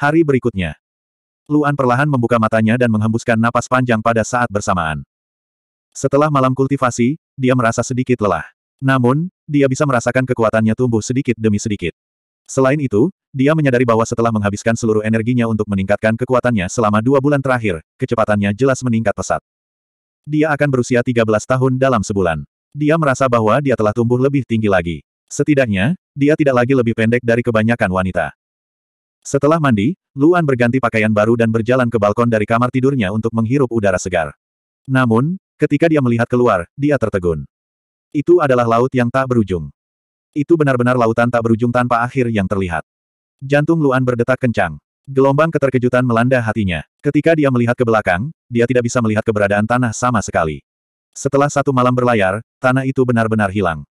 Hari berikutnya. Luan perlahan membuka matanya dan menghembuskan napas panjang pada saat bersamaan. Setelah malam kultivasi, dia merasa sedikit lelah. Namun, dia bisa merasakan kekuatannya tumbuh sedikit demi sedikit. Selain itu, dia menyadari bahwa setelah menghabiskan seluruh energinya untuk meningkatkan kekuatannya selama dua bulan terakhir, kecepatannya jelas meningkat pesat. Dia akan berusia 13 tahun dalam sebulan. Dia merasa bahwa dia telah tumbuh lebih tinggi lagi. Setidaknya, dia tidak lagi lebih pendek dari kebanyakan wanita. Setelah mandi, Luan berganti pakaian baru dan berjalan ke balkon dari kamar tidurnya untuk menghirup udara segar. Namun, ketika dia melihat keluar, dia tertegun. Itu adalah laut yang tak berujung. Itu benar-benar lautan tak berujung tanpa akhir yang terlihat. Jantung Luan berdetak kencang. Gelombang keterkejutan melanda hatinya. Ketika dia melihat ke belakang, dia tidak bisa melihat keberadaan tanah sama sekali. Setelah satu malam berlayar, tanah itu benar-benar hilang.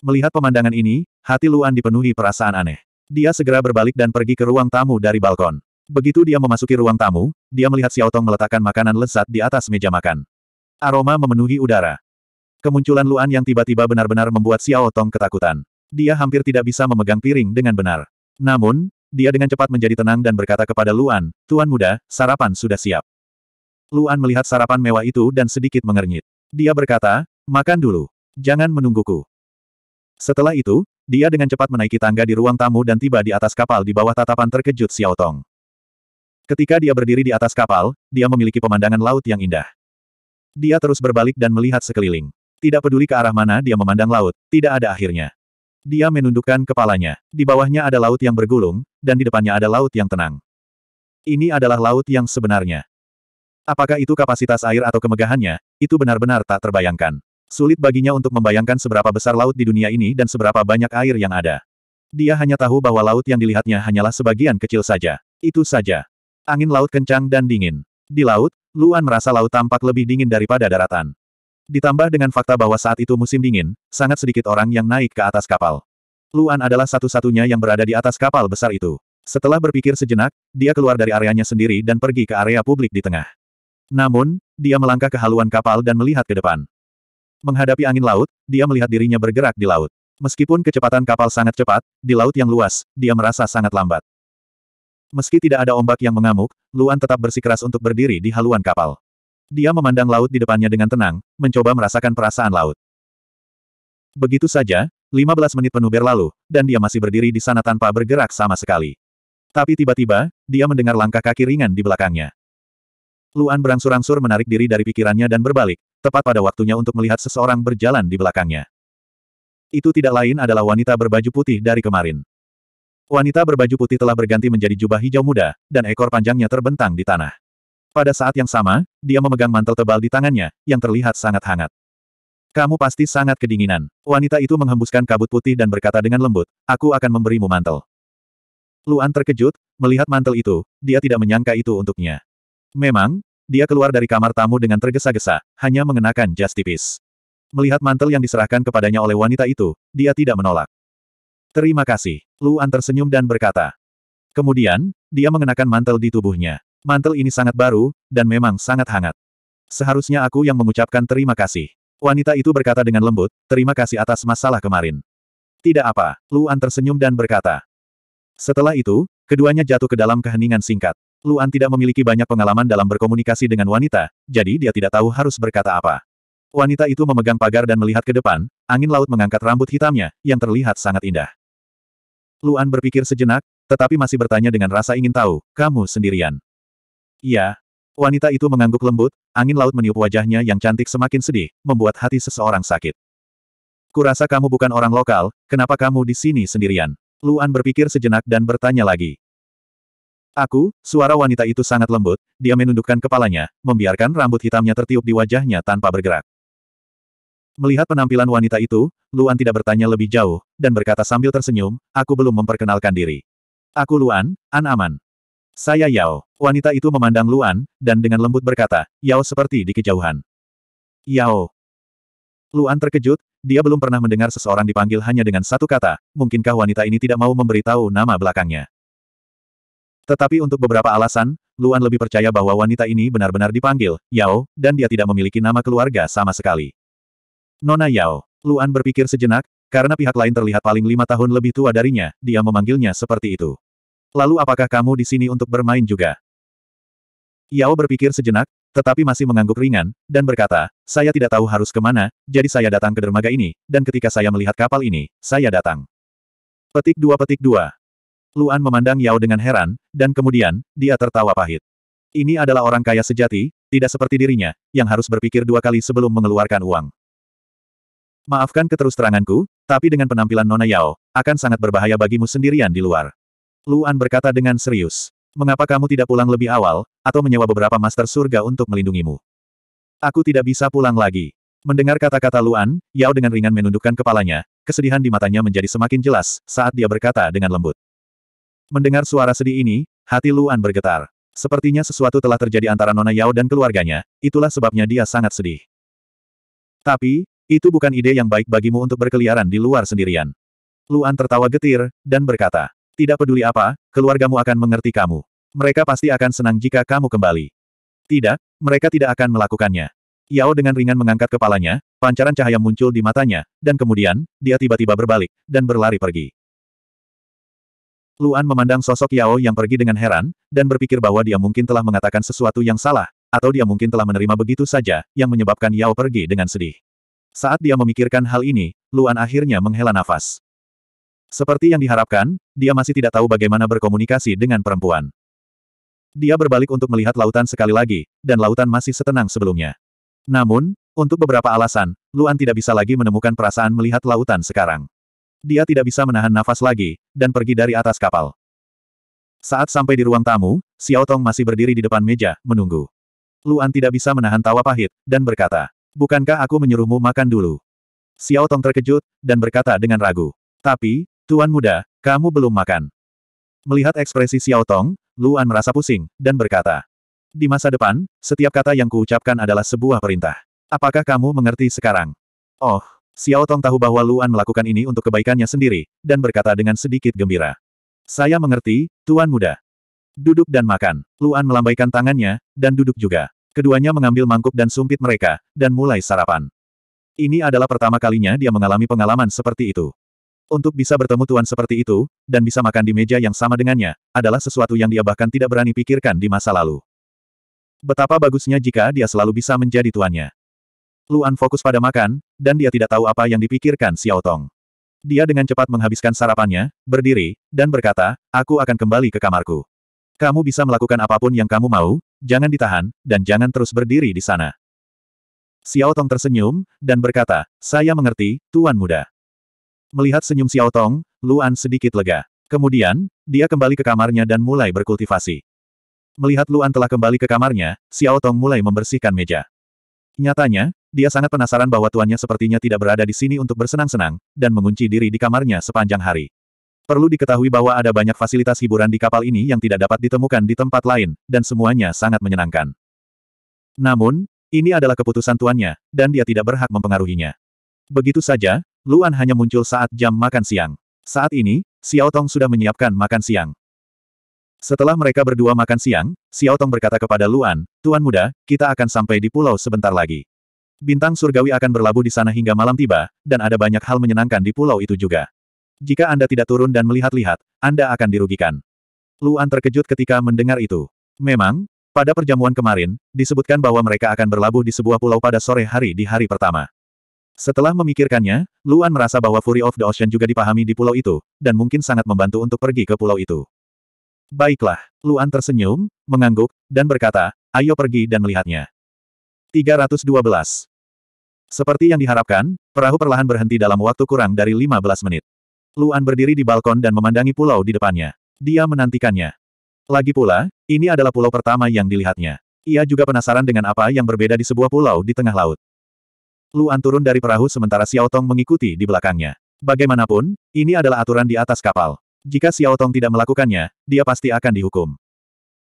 Melihat pemandangan ini, hati Luan dipenuhi perasaan aneh. Dia segera berbalik dan pergi ke ruang tamu dari balkon. Begitu dia memasuki ruang tamu, dia melihat Xiao Tong meletakkan makanan lezat di atas meja makan. Aroma memenuhi udara. Kemunculan Luan yang tiba-tiba benar-benar membuat Xiao Tong ketakutan. Dia hampir tidak bisa memegang piring dengan benar. Namun, dia dengan cepat menjadi tenang dan berkata kepada Luan, Tuan muda, sarapan sudah siap. Luan melihat sarapan mewah itu dan sedikit mengernyit. Dia berkata, makan dulu. Jangan menungguku. Setelah itu, dia dengan cepat menaiki tangga di ruang tamu dan tiba di atas kapal di bawah tatapan terkejut Xiao Tong. Ketika dia berdiri di atas kapal, dia memiliki pemandangan laut yang indah. Dia terus berbalik dan melihat sekeliling. Tidak peduli ke arah mana dia memandang laut, tidak ada akhirnya. Dia menundukkan kepalanya. Di bawahnya ada laut yang bergulung, dan di depannya ada laut yang tenang. Ini adalah laut yang sebenarnya. Apakah itu kapasitas air atau kemegahannya, itu benar-benar tak terbayangkan. Sulit baginya untuk membayangkan seberapa besar laut di dunia ini dan seberapa banyak air yang ada. Dia hanya tahu bahwa laut yang dilihatnya hanyalah sebagian kecil saja. Itu saja. Angin laut kencang dan dingin. Di laut, Luan merasa laut tampak lebih dingin daripada daratan. Ditambah dengan fakta bahwa saat itu musim dingin, sangat sedikit orang yang naik ke atas kapal. Luan adalah satu-satunya yang berada di atas kapal besar itu. Setelah berpikir sejenak, dia keluar dari areanya sendiri dan pergi ke area publik di tengah. Namun, dia melangkah ke haluan kapal dan melihat ke depan. Menghadapi angin laut, dia melihat dirinya bergerak di laut. Meskipun kecepatan kapal sangat cepat, di laut yang luas, dia merasa sangat lambat. Meski tidak ada ombak yang mengamuk, Luan tetap bersikeras untuk berdiri di haluan kapal. Dia memandang laut di depannya dengan tenang, mencoba merasakan perasaan laut. Begitu saja, 15 menit penuh berlalu, dan dia masih berdiri di sana tanpa bergerak sama sekali. Tapi tiba-tiba, dia mendengar langkah kaki ringan di belakangnya. Luan berangsur-angsur menarik diri dari pikirannya dan berbalik, tepat pada waktunya untuk melihat seseorang berjalan di belakangnya. Itu tidak lain adalah wanita berbaju putih dari kemarin. Wanita berbaju putih telah berganti menjadi jubah hijau muda, dan ekor panjangnya terbentang di tanah. Pada saat yang sama, dia memegang mantel tebal di tangannya, yang terlihat sangat hangat. Kamu pasti sangat kedinginan. Wanita itu menghembuskan kabut putih dan berkata dengan lembut, aku akan memberimu mantel. Luan terkejut, melihat mantel itu, dia tidak menyangka itu untuknya. Memang, dia keluar dari kamar tamu dengan tergesa-gesa, hanya mengenakan jas tipis. Melihat mantel yang diserahkan kepadanya oleh wanita itu, dia tidak menolak. Terima kasih. Luan tersenyum dan berkata. Kemudian, dia mengenakan mantel di tubuhnya. Mantel ini sangat baru, dan memang sangat hangat. Seharusnya aku yang mengucapkan terima kasih. Wanita itu berkata dengan lembut, terima kasih atas masalah kemarin. Tidak apa, Luan tersenyum dan berkata. Setelah itu, keduanya jatuh ke dalam keheningan singkat. Luan tidak memiliki banyak pengalaman dalam berkomunikasi dengan wanita, jadi dia tidak tahu harus berkata apa. Wanita itu memegang pagar dan melihat ke depan, angin laut mengangkat rambut hitamnya, yang terlihat sangat indah. Luan berpikir sejenak, tetapi masih bertanya dengan rasa ingin tahu, kamu sendirian. Iya. Wanita itu mengangguk lembut, angin laut meniup wajahnya yang cantik semakin sedih, membuat hati seseorang sakit. Kurasa kamu bukan orang lokal, kenapa kamu di sini sendirian? Luan berpikir sejenak dan bertanya lagi. Aku, suara wanita itu sangat lembut, dia menundukkan kepalanya, membiarkan rambut hitamnya tertiup di wajahnya tanpa bergerak. Melihat penampilan wanita itu, Luan tidak bertanya lebih jauh, dan berkata sambil tersenyum, aku belum memperkenalkan diri. Aku Luan, An Aman. Saya Yao. Wanita itu memandang Luan, dan dengan lembut berkata, Yao seperti di kejauhan. Yao. Luan terkejut, dia belum pernah mendengar seseorang dipanggil hanya dengan satu kata, mungkinkah wanita ini tidak mau memberitahu nama belakangnya. Tetapi untuk beberapa alasan, Luan lebih percaya bahwa wanita ini benar-benar dipanggil, Yao, dan dia tidak memiliki nama keluarga sama sekali. Nona Yao, Luan berpikir sejenak, karena pihak lain terlihat paling lima tahun lebih tua darinya, dia memanggilnya seperti itu. Lalu apakah kamu di sini untuk bermain juga? Yao berpikir sejenak, tetapi masih mengangguk ringan, dan berkata, saya tidak tahu harus kemana, jadi saya datang ke dermaga ini, dan ketika saya melihat kapal ini, saya datang. Petik dua petik dua. Luan memandang Yao dengan heran, dan kemudian, dia tertawa pahit. Ini adalah orang kaya sejati, tidak seperti dirinya, yang harus berpikir dua kali sebelum mengeluarkan uang. Maafkan keterusteranganku, tapi dengan penampilan Nona Yao, akan sangat berbahaya bagimu sendirian di luar. Luan berkata dengan serius. Mengapa kamu tidak pulang lebih awal, atau menyewa beberapa master surga untuk melindungimu? Aku tidak bisa pulang lagi. Mendengar kata-kata Luan, Yao dengan ringan menundukkan kepalanya, kesedihan di matanya menjadi semakin jelas, saat dia berkata dengan lembut. Mendengar suara sedih ini, hati Luan bergetar. Sepertinya sesuatu telah terjadi antara Nona Yao dan keluarganya, itulah sebabnya dia sangat sedih. Tapi, itu bukan ide yang baik bagimu untuk berkeliaran di luar sendirian. Luan tertawa getir, dan berkata, tidak peduli apa, keluargamu akan mengerti kamu. Mereka pasti akan senang jika kamu kembali. Tidak, mereka tidak akan melakukannya. Yao dengan ringan mengangkat kepalanya, pancaran cahaya muncul di matanya, dan kemudian, dia tiba-tiba berbalik, dan berlari pergi. Luan memandang sosok Yao yang pergi dengan heran, dan berpikir bahwa dia mungkin telah mengatakan sesuatu yang salah, atau dia mungkin telah menerima begitu saja, yang menyebabkan Yao pergi dengan sedih. Saat dia memikirkan hal ini, Luan akhirnya menghela nafas. Seperti yang diharapkan, dia masih tidak tahu bagaimana berkomunikasi dengan perempuan. Dia berbalik untuk melihat lautan sekali lagi, dan lautan masih setenang sebelumnya. Namun, untuk beberapa alasan, Luan tidak bisa lagi menemukan perasaan melihat lautan sekarang. Dia tidak bisa menahan nafas lagi, dan pergi dari atas kapal. Saat sampai di ruang tamu, Xiao Tong masih berdiri di depan meja, menunggu. Luan tidak bisa menahan tawa pahit, dan berkata, Bukankah aku menyuruhmu makan dulu? Xiao Tong terkejut, dan berkata dengan ragu. Tapi, Tuan muda, kamu belum makan. Melihat ekspresi Xiao Tong, Luan merasa pusing, dan berkata. Di masa depan, setiap kata yang kuucapkan adalah sebuah perintah. Apakah kamu mengerti sekarang? Oh, Xiao Tong tahu bahwa Luan melakukan ini untuk kebaikannya sendiri, dan berkata dengan sedikit gembira. Saya mengerti, Tuan muda. Duduk dan makan. Luan melambaikan tangannya, dan duduk juga. Keduanya mengambil mangkuk dan sumpit mereka, dan mulai sarapan. Ini adalah pertama kalinya dia mengalami pengalaman seperti itu. Untuk bisa bertemu tuan seperti itu, dan bisa makan di meja yang sama dengannya, adalah sesuatu yang dia bahkan tidak berani pikirkan di masa lalu. Betapa bagusnya jika dia selalu bisa menjadi tuannya. Luan fokus pada makan, dan dia tidak tahu apa yang dipikirkan Xiao Tong. Dia dengan cepat menghabiskan sarapannya, berdiri, dan berkata, aku akan kembali ke kamarku. Kamu bisa melakukan apapun yang kamu mau, jangan ditahan, dan jangan terus berdiri di sana. Xiao Tong tersenyum, dan berkata, saya mengerti, Tuan Muda. Melihat senyum Xiao Tong, Luan sedikit lega. Kemudian, dia kembali ke kamarnya dan mulai berkultivasi. Melihat Luan telah kembali ke kamarnya, Xiao Tong mulai membersihkan meja. Nyatanya, dia sangat penasaran bahwa tuannya sepertinya tidak berada di sini untuk bersenang-senang, dan mengunci diri di kamarnya sepanjang hari. Perlu diketahui bahwa ada banyak fasilitas hiburan di kapal ini yang tidak dapat ditemukan di tempat lain, dan semuanya sangat menyenangkan. Namun, ini adalah keputusan tuannya, dan dia tidak berhak mempengaruhinya. Begitu saja, Luan hanya muncul saat jam makan siang. Saat ini, Xiao Tong sudah menyiapkan makan siang. Setelah mereka berdua makan siang, Xiao Tong berkata kepada Luan, Tuan Muda, kita akan sampai di pulau sebentar lagi. Bintang surgawi akan berlabuh di sana hingga malam tiba, dan ada banyak hal menyenangkan di pulau itu juga. Jika Anda tidak turun dan melihat-lihat, Anda akan dirugikan. Luan terkejut ketika mendengar itu. Memang, pada perjamuan kemarin, disebutkan bahwa mereka akan berlabuh di sebuah pulau pada sore hari di hari pertama. Setelah memikirkannya, Luan merasa bahwa Fury of the Ocean juga dipahami di pulau itu, dan mungkin sangat membantu untuk pergi ke pulau itu. Baiklah, Luan tersenyum, mengangguk, dan berkata, ayo pergi dan melihatnya. 312. Seperti yang diharapkan, perahu perlahan berhenti dalam waktu kurang dari 15 menit. Luan berdiri di balkon dan memandangi pulau di depannya. Dia menantikannya. Lagi pula, ini adalah pulau pertama yang dilihatnya. Ia juga penasaran dengan apa yang berbeda di sebuah pulau di tengah laut. Luan turun dari perahu sementara Xiao Tong mengikuti di belakangnya. Bagaimanapun, ini adalah aturan di atas kapal. Jika Xiao Tong tidak melakukannya, dia pasti akan dihukum.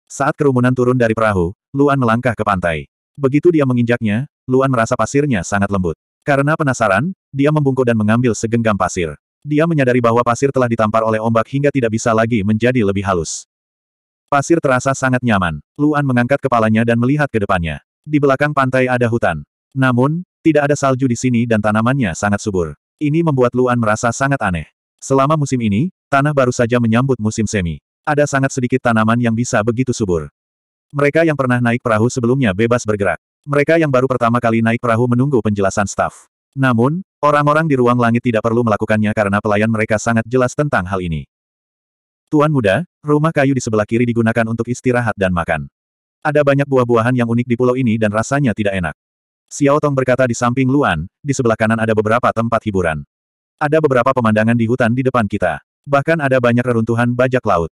Saat kerumunan turun dari perahu, Luan melangkah ke pantai. Begitu dia menginjaknya, Luan merasa pasirnya sangat lembut. Karena penasaran, dia membungkuk dan mengambil segenggam pasir. Dia menyadari bahwa pasir telah ditampar oleh ombak hingga tidak bisa lagi menjadi lebih halus. Pasir terasa sangat nyaman. Luan mengangkat kepalanya dan melihat ke depannya. Di belakang pantai ada hutan. Namun, tidak ada salju di sini dan tanamannya sangat subur. Ini membuat Luan merasa sangat aneh. Selama musim ini, tanah baru saja menyambut musim semi. Ada sangat sedikit tanaman yang bisa begitu subur. Mereka yang pernah naik perahu sebelumnya bebas bergerak. Mereka yang baru pertama kali naik perahu menunggu penjelasan staf. Namun, orang-orang di ruang langit tidak perlu melakukannya karena pelayan mereka sangat jelas tentang hal ini. Tuan muda, rumah kayu di sebelah kiri digunakan untuk istirahat dan makan. Ada banyak buah-buahan yang unik di pulau ini dan rasanya tidak enak. Xiao Tong berkata di samping Luan, di sebelah kanan ada beberapa tempat hiburan. Ada beberapa pemandangan di hutan di depan kita. Bahkan ada banyak reruntuhan bajak laut.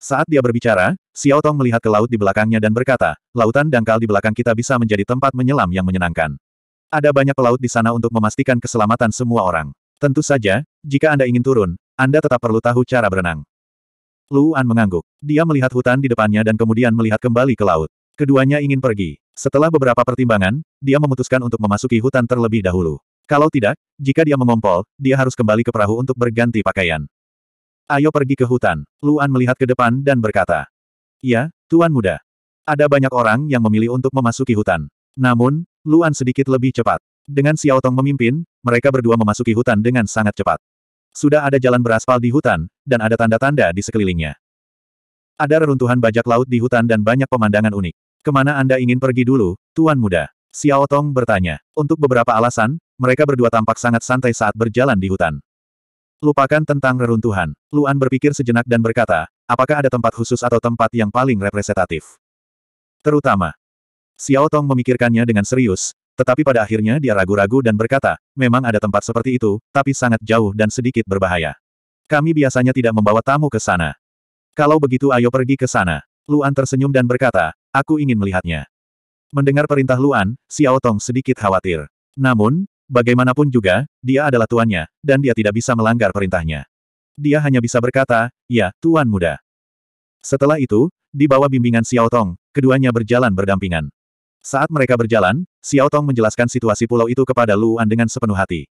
Saat dia berbicara, Xiao Tong melihat ke laut di belakangnya dan berkata, lautan dangkal di belakang kita bisa menjadi tempat menyelam yang menyenangkan. Ada banyak pelaut di sana untuk memastikan keselamatan semua orang. Tentu saja, jika Anda ingin turun, Anda tetap perlu tahu cara berenang. Luan mengangguk. Dia melihat hutan di depannya dan kemudian melihat kembali ke laut. Keduanya ingin pergi. Setelah beberapa pertimbangan, dia memutuskan untuk memasuki hutan terlebih dahulu. Kalau tidak, jika dia mengompol, dia harus kembali ke perahu untuk berganti pakaian. Ayo pergi ke hutan. Luan melihat ke depan dan berkata. Ya, Tuan Muda. Ada banyak orang yang memilih untuk memasuki hutan. Namun, Luan sedikit lebih cepat. Dengan Xiao Tong memimpin, mereka berdua memasuki hutan dengan sangat cepat. Sudah ada jalan beraspal di hutan, dan ada tanda-tanda di sekelilingnya. Ada reruntuhan bajak laut di hutan dan banyak pemandangan unik. Kemana Anda ingin pergi dulu, Tuan Muda? Xiao Tong bertanya. Untuk beberapa alasan, mereka berdua tampak sangat santai saat berjalan di hutan. Lupakan tentang reruntuhan. Luan berpikir sejenak dan berkata, apakah ada tempat khusus atau tempat yang paling representatif? Terutama. Xiao Tong memikirkannya dengan serius, tetapi pada akhirnya dia ragu-ragu dan berkata, memang ada tempat seperti itu, tapi sangat jauh dan sedikit berbahaya. Kami biasanya tidak membawa tamu ke sana. Kalau begitu ayo pergi ke sana. Luan tersenyum dan berkata, Aku ingin melihatnya. Mendengar perintah Luan, Xiao Tong sedikit khawatir. Namun, bagaimanapun juga, dia adalah tuannya, dan dia tidak bisa melanggar perintahnya. Dia hanya bisa berkata, ya, tuan muda. Setelah itu, di bawah bimbingan Xiao Tong, keduanya berjalan berdampingan. Saat mereka berjalan, Xiao Tong menjelaskan situasi pulau itu kepada Luan dengan sepenuh hati.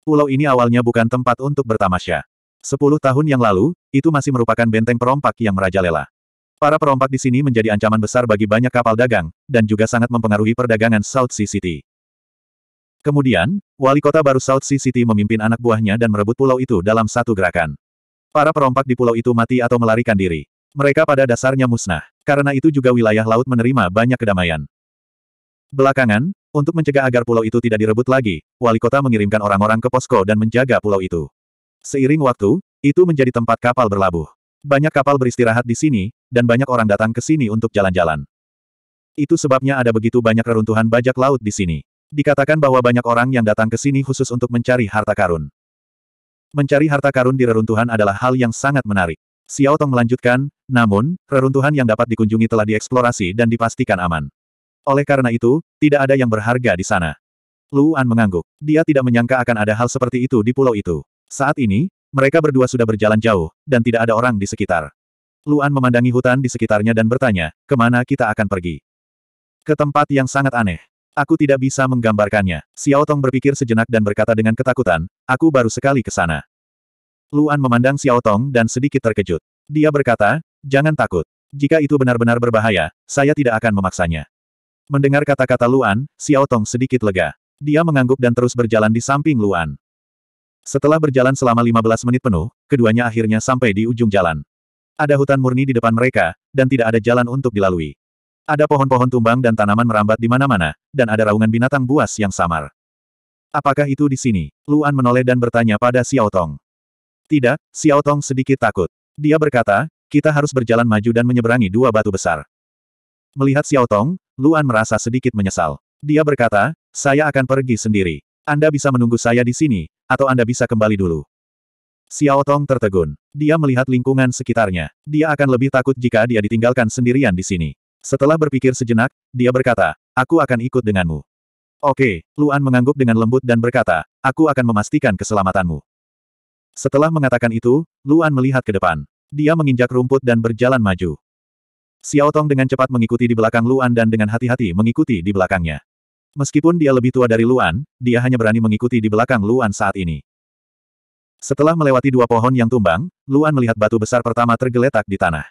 Pulau ini awalnya bukan tempat untuk bertamasya. Sepuluh tahun yang lalu, itu masih merupakan benteng perompak yang merajalela. Para perompak di sini menjadi ancaman besar bagi banyak kapal dagang, dan juga sangat mempengaruhi perdagangan South Sea City. Kemudian, wali kota baru South Sea City memimpin anak buahnya dan merebut pulau itu dalam satu gerakan. Para perompak di pulau itu mati atau melarikan diri. Mereka pada dasarnya musnah. Karena itu juga wilayah laut menerima banyak kedamaian. Belakangan, untuk mencegah agar pulau itu tidak direbut lagi, wali kota mengirimkan orang-orang ke posko dan menjaga pulau itu. Seiring waktu, itu menjadi tempat kapal berlabuh. Banyak kapal beristirahat di sini, dan banyak orang datang ke sini untuk jalan-jalan. Itu sebabnya ada begitu banyak reruntuhan bajak laut di sini. Dikatakan bahwa banyak orang yang datang ke sini khusus untuk mencari harta karun. Mencari harta karun di reruntuhan adalah hal yang sangat menarik. Xiao Tong melanjutkan, namun, reruntuhan yang dapat dikunjungi telah dieksplorasi dan dipastikan aman. Oleh karena itu, tidak ada yang berharga di sana. Luan mengangguk. Dia tidak menyangka akan ada hal seperti itu di pulau itu. Saat ini, mereka berdua sudah berjalan jauh, dan tidak ada orang di sekitar. Luan memandangi hutan di sekitarnya dan bertanya, kemana kita akan pergi? Ke tempat yang sangat aneh. Aku tidak bisa menggambarkannya. Xiao Tong berpikir sejenak dan berkata dengan ketakutan, aku baru sekali ke sana. Luan memandang Xiao Tong dan sedikit terkejut. Dia berkata, jangan takut. Jika itu benar-benar berbahaya, saya tidak akan memaksanya. Mendengar kata-kata Luan, Xiao Tong sedikit lega. Dia mengangguk dan terus berjalan di samping Luan. Setelah berjalan selama 15 menit penuh, keduanya akhirnya sampai di ujung jalan. Ada hutan murni di depan mereka, dan tidak ada jalan untuk dilalui. Ada pohon-pohon tumbang dan tanaman merambat di mana-mana, dan ada raungan binatang buas yang samar. Apakah itu di sini? Luan menoleh dan bertanya pada Xiao Tong. Tidak, Xiao Tong sedikit takut. Dia berkata, kita harus berjalan maju dan menyeberangi dua batu besar. Melihat Xiao Tong, Luan merasa sedikit menyesal. Dia berkata, saya akan pergi sendiri. Anda bisa menunggu saya di sini, atau Anda bisa kembali dulu. Xiao Tong tertegun. Dia melihat lingkungan sekitarnya. Dia akan lebih takut jika dia ditinggalkan sendirian di sini. Setelah berpikir sejenak, dia berkata, aku akan ikut denganmu. Oke, Luan mengangguk dengan lembut dan berkata, aku akan memastikan keselamatanmu. Setelah mengatakan itu, Luan melihat ke depan. Dia menginjak rumput dan berjalan maju. Xiao Tong dengan cepat mengikuti di belakang Luan dan dengan hati-hati mengikuti di belakangnya. Meskipun dia lebih tua dari Luan, dia hanya berani mengikuti di belakang Luan saat ini. Setelah melewati dua pohon yang tumbang, Luan melihat batu besar pertama tergeletak di tanah.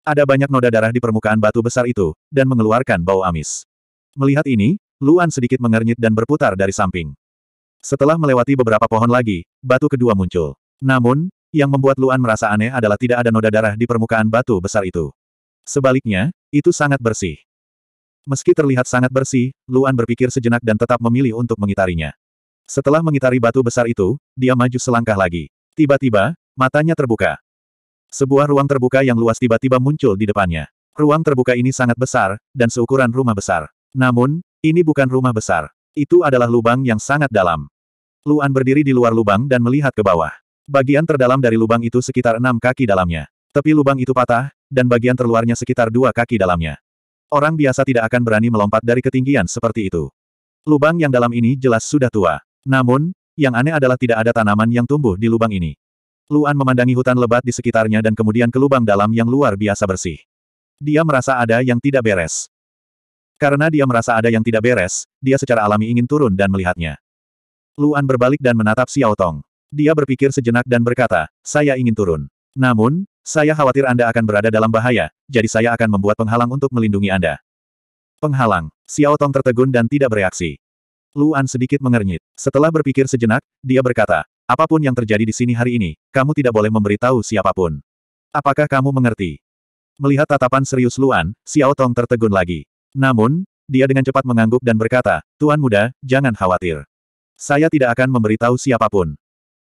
Ada banyak noda darah di permukaan batu besar itu, dan mengeluarkan bau amis. Melihat ini, Luan sedikit mengernyit dan berputar dari samping. Setelah melewati beberapa pohon lagi, batu kedua muncul. Namun, yang membuat Luan merasa aneh adalah tidak ada noda darah di permukaan batu besar itu. Sebaliknya, itu sangat bersih. Meski terlihat sangat bersih, Luan berpikir sejenak dan tetap memilih untuk mengitarinya. Setelah mengitari batu besar itu, dia maju selangkah lagi. Tiba-tiba, matanya terbuka. Sebuah ruang terbuka yang luas tiba-tiba muncul di depannya. Ruang terbuka ini sangat besar, dan seukuran rumah besar. Namun, ini bukan rumah besar. Itu adalah lubang yang sangat dalam. Luan berdiri di luar lubang dan melihat ke bawah. Bagian terdalam dari lubang itu sekitar enam kaki dalamnya. Tepi lubang itu patah, dan bagian terluarnya sekitar dua kaki dalamnya. Orang biasa tidak akan berani melompat dari ketinggian seperti itu. Lubang yang dalam ini jelas sudah tua. Namun, yang aneh adalah tidak ada tanaman yang tumbuh di lubang ini. Luan memandangi hutan lebat di sekitarnya dan kemudian ke lubang dalam yang luar biasa bersih. Dia merasa ada yang tidak beres. Karena dia merasa ada yang tidak beres, dia secara alami ingin turun dan melihatnya. Luan berbalik dan menatap Xiao Tong. Dia berpikir sejenak dan berkata, saya ingin turun. Namun, saya khawatir Anda akan berada dalam bahaya, jadi saya akan membuat penghalang untuk melindungi Anda. Penghalang, Xiao Tong tertegun dan tidak bereaksi. Luan sedikit mengernyit. Setelah berpikir sejenak, dia berkata, apapun yang terjadi di sini hari ini, kamu tidak boleh memberitahu siapapun. Apakah kamu mengerti? Melihat tatapan serius Luan, Xiao Tong tertegun lagi. Namun, dia dengan cepat mengangguk dan berkata, Tuan muda, jangan khawatir. Saya tidak akan memberitahu siapapun.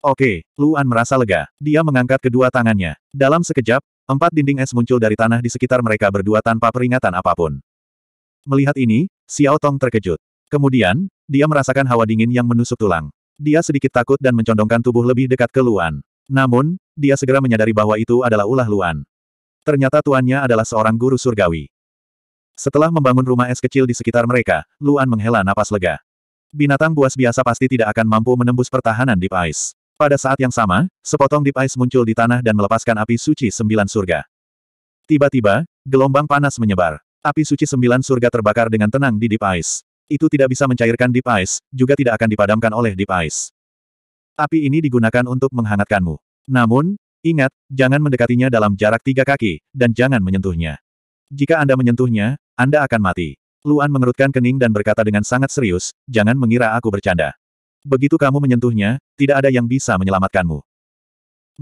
Oke, Luan merasa lega. Dia mengangkat kedua tangannya. Dalam sekejap, empat dinding es muncul dari tanah di sekitar mereka berdua tanpa peringatan apapun. Melihat ini, Xiao Tong terkejut. Kemudian, dia merasakan hawa dingin yang menusuk tulang. Dia sedikit takut dan mencondongkan tubuh lebih dekat ke Luan. Namun, dia segera menyadari bahwa itu adalah ulah Luan. Ternyata tuannya adalah seorang guru surgawi. Setelah membangun rumah es kecil di sekitar mereka, Luan menghela napas lega. Binatang buas biasa pasti tidak akan mampu menembus pertahanan Deep Ice. Pada saat yang sama, sepotong Deep Ice muncul di tanah dan melepaskan api suci sembilan surga. Tiba-tiba, gelombang panas menyebar. Api suci sembilan surga terbakar dengan tenang di Deep Ice. Itu tidak bisa mencairkan Deep Ice, juga tidak akan dipadamkan oleh Deep Ice. Api ini digunakan untuk menghangatkanmu. Namun, ingat, jangan mendekatinya dalam jarak tiga kaki, dan jangan menyentuhnya. Jika Anda menyentuhnya, Anda akan mati. Luan mengerutkan kening dan berkata dengan sangat serius, jangan mengira aku bercanda. Begitu kamu menyentuhnya, tidak ada yang bisa menyelamatkanmu.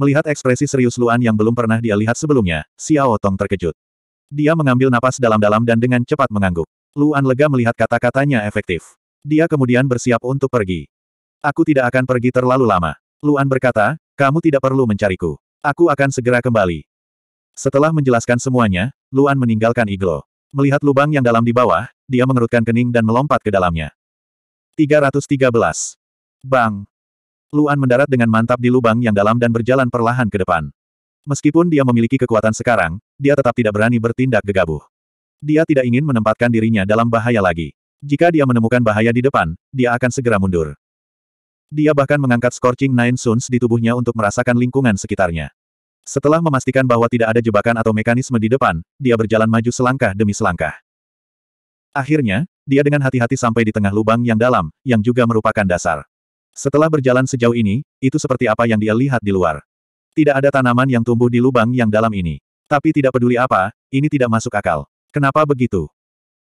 Melihat ekspresi serius Luan yang belum pernah dia lihat sebelumnya, Xiao Tong terkejut. Dia mengambil napas dalam-dalam dan dengan cepat mengangguk. Luan lega melihat kata-katanya efektif. Dia kemudian bersiap untuk pergi. Aku tidak akan pergi terlalu lama. Luan berkata, kamu tidak perlu mencariku. Aku akan segera kembali. Setelah menjelaskan semuanya, Luan meninggalkan iglo. Melihat lubang yang dalam di bawah, dia mengerutkan kening dan melompat ke dalamnya. 313. Bang! Luan mendarat dengan mantap di lubang yang dalam dan berjalan perlahan ke depan. Meskipun dia memiliki kekuatan sekarang, dia tetap tidak berani bertindak gegabah. Dia tidak ingin menempatkan dirinya dalam bahaya lagi. Jika dia menemukan bahaya di depan, dia akan segera mundur. Dia bahkan mengangkat scorching nine suns di tubuhnya untuk merasakan lingkungan sekitarnya. Setelah memastikan bahwa tidak ada jebakan atau mekanisme di depan, dia berjalan maju selangkah demi selangkah. Akhirnya, dia dengan hati-hati sampai di tengah lubang yang dalam, yang juga merupakan dasar. Setelah berjalan sejauh ini, itu seperti apa yang dia lihat di luar. Tidak ada tanaman yang tumbuh di lubang yang dalam ini. Tapi tidak peduli apa, ini tidak masuk akal. Kenapa begitu?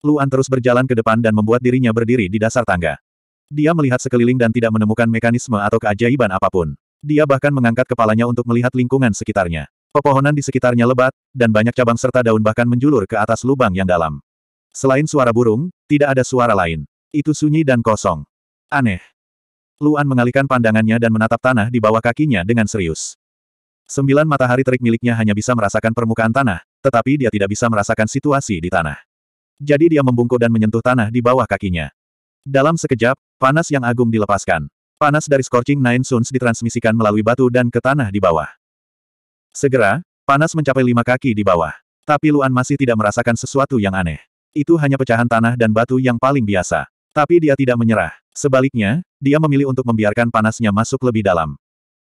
Luan terus berjalan ke depan dan membuat dirinya berdiri di dasar tangga. Dia melihat sekeliling dan tidak menemukan mekanisme atau keajaiban apapun. Dia bahkan mengangkat kepalanya untuk melihat lingkungan sekitarnya. Pepohonan di sekitarnya lebat, dan banyak cabang serta daun bahkan menjulur ke atas lubang yang dalam. Selain suara burung, tidak ada suara lain. Itu sunyi dan kosong. Aneh. Luan mengalihkan pandangannya dan menatap tanah di bawah kakinya dengan serius. Sembilan matahari terik miliknya hanya bisa merasakan permukaan tanah, tetapi dia tidak bisa merasakan situasi di tanah. Jadi dia membungkuk dan menyentuh tanah di bawah kakinya. Dalam sekejap, panas yang agung dilepaskan. Panas dari scorching nine suns ditransmisikan melalui batu dan ke tanah di bawah. Segera, panas mencapai lima kaki di bawah. Tapi Luan masih tidak merasakan sesuatu yang aneh. Itu hanya pecahan tanah dan batu yang paling biasa. Tapi dia tidak menyerah. Sebaliknya, dia memilih untuk membiarkan panasnya masuk lebih dalam.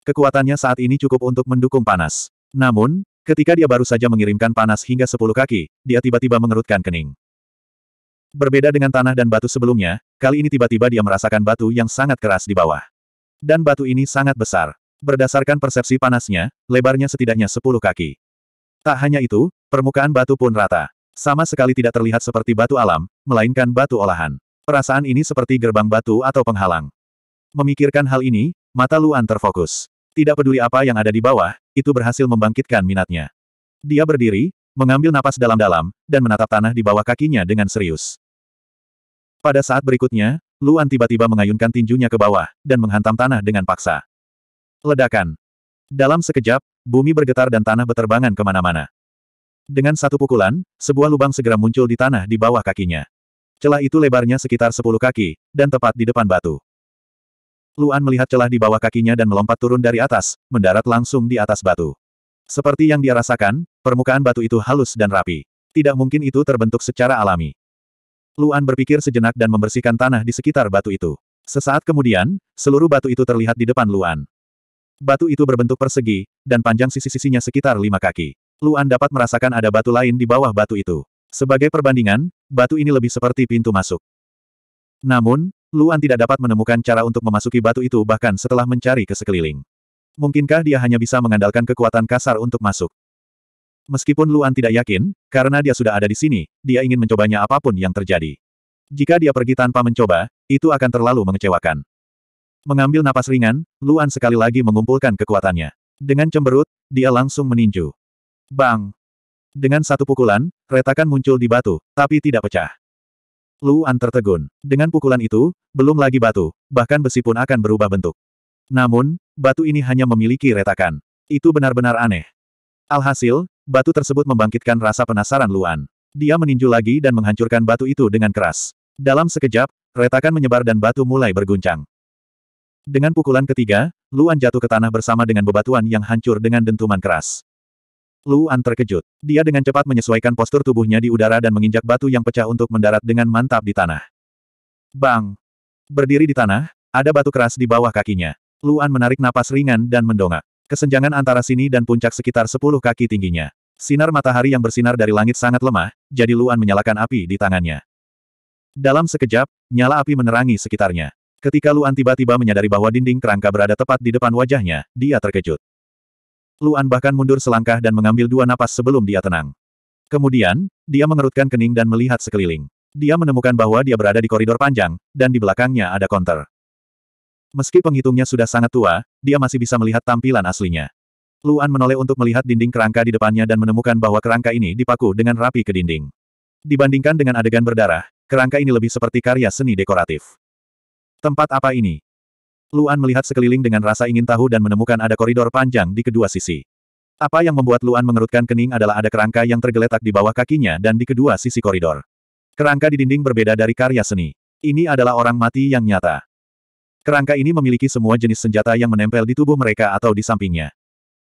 Kekuatannya saat ini cukup untuk mendukung panas. Namun, ketika dia baru saja mengirimkan panas hingga 10 kaki, dia tiba-tiba mengerutkan kening. Berbeda dengan tanah dan batu sebelumnya, kali ini tiba-tiba dia merasakan batu yang sangat keras di bawah. Dan batu ini sangat besar. Berdasarkan persepsi panasnya, lebarnya setidaknya 10 kaki. Tak hanya itu, permukaan batu pun rata. Sama sekali tidak terlihat seperti batu alam, melainkan batu olahan. Perasaan ini seperti gerbang batu atau penghalang. Memikirkan hal ini, mata Luan terfokus. Tidak peduli apa yang ada di bawah, itu berhasil membangkitkan minatnya. Dia berdiri, mengambil napas dalam-dalam, dan menatap tanah di bawah kakinya dengan serius. Pada saat berikutnya, Luan tiba-tiba mengayunkan tinjunya ke bawah, dan menghantam tanah dengan paksa. Ledakan. Dalam sekejap, bumi bergetar dan tanah beterbangan kemana-mana. Dengan satu pukulan, sebuah lubang segera muncul di tanah di bawah kakinya. Celah itu lebarnya sekitar 10 kaki, dan tepat di depan batu. Luan melihat celah di bawah kakinya dan melompat turun dari atas, mendarat langsung di atas batu. Seperti yang dia rasakan, permukaan batu itu halus dan rapi. Tidak mungkin itu terbentuk secara alami. Luan berpikir sejenak dan membersihkan tanah di sekitar batu itu. Sesaat kemudian, seluruh batu itu terlihat di depan Luan. Batu itu berbentuk persegi, dan panjang sisi-sisinya sekitar lima kaki. Luan dapat merasakan ada batu lain di bawah batu itu. Sebagai perbandingan, batu ini lebih seperti pintu masuk. Namun, Luan tidak dapat menemukan cara untuk memasuki batu itu bahkan setelah mencari ke sekeliling. Mungkinkah dia hanya bisa mengandalkan kekuatan kasar untuk masuk? Meskipun Luan tidak yakin, karena dia sudah ada di sini, dia ingin mencobanya apapun yang terjadi. Jika dia pergi tanpa mencoba, itu akan terlalu mengecewakan. Mengambil napas ringan, Luan sekali lagi mengumpulkan kekuatannya. Dengan cemberut, dia langsung meninju. Bang! Dengan satu pukulan, retakan muncul di batu, tapi tidak pecah. Luan tertegun. Dengan pukulan itu, belum lagi batu, bahkan besi pun akan berubah bentuk. Namun, batu ini hanya memiliki retakan. Itu benar-benar aneh. Alhasil, batu tersebut membangkitkan rasa penasaran Luan. Dia meninju lagi dan menghancurkan batu itu dengan keras. Dalam sekejap, retakan menyebar dan batu mulai berguncang. Dengan pukulan ketiga, Luan jatuh ke tanah bersama dengan bebatuan yang hancur dengan dentuman keras. Luan terkejut. Dia dengan cepat menyesuaikan postur tubuhnya di udara dan menginjak batu yang pecah untuk mendarat dengan mantap di tanah. Bang! Berdiri di tanah, ada batu keras di bawah kakinya. Luan menarik napas ringan dan mendongak. Kesenjangan antara sini dan puncak sekitar sepuluh kaki tingginya. Sinar matahari yang bersinar dari langit sangat lemah, jadi Luan menyalakan api di tangannya. Dalam sekejap, nyala api menerangi sekitarnya. Ketika Luan tiba-tiba menyadari bahwa dinding kerangka berada tepat di depan wajahnya, dia terkejut. Luan bahkan mundur selangkah dan mengambil dua napas sebelum dia tenang. Kemudian, dia mengerutkan kening dan melihat sekeliling. Dia menemukan bahwa dia berada di koridor panjang, dan di belakangnya ada konter. Meski penghitungnya sudah sangat tua, dia masih bisa melihat tampilan aslinya. Luan menoleh untuk melihat dinding kerangka di depannya dan menemukan bahwa kerangka ini dipaku dengan rapi ke dinding. Dibandingkan dengan adegan berdarah, kerangka ini lebih seperti karya seni dekoratif. Tempat apa ini? Luan melihat sekeliling dengan rasa ingin tahu dan menemukan ada koridor panjang di kedua sisi. Apa yang membuat Luan mengerutkan kening adalah ada kerangka yang tergeletak di bawah kakinya dan di kedua sisi koridor. Kerangka di dinding berbeda dari karya seni. Ini adalah orang mati yang nyata. Kerangka ini memiliki semua jenis senjata yang menempel di tubuh mereka atau di sampingnya.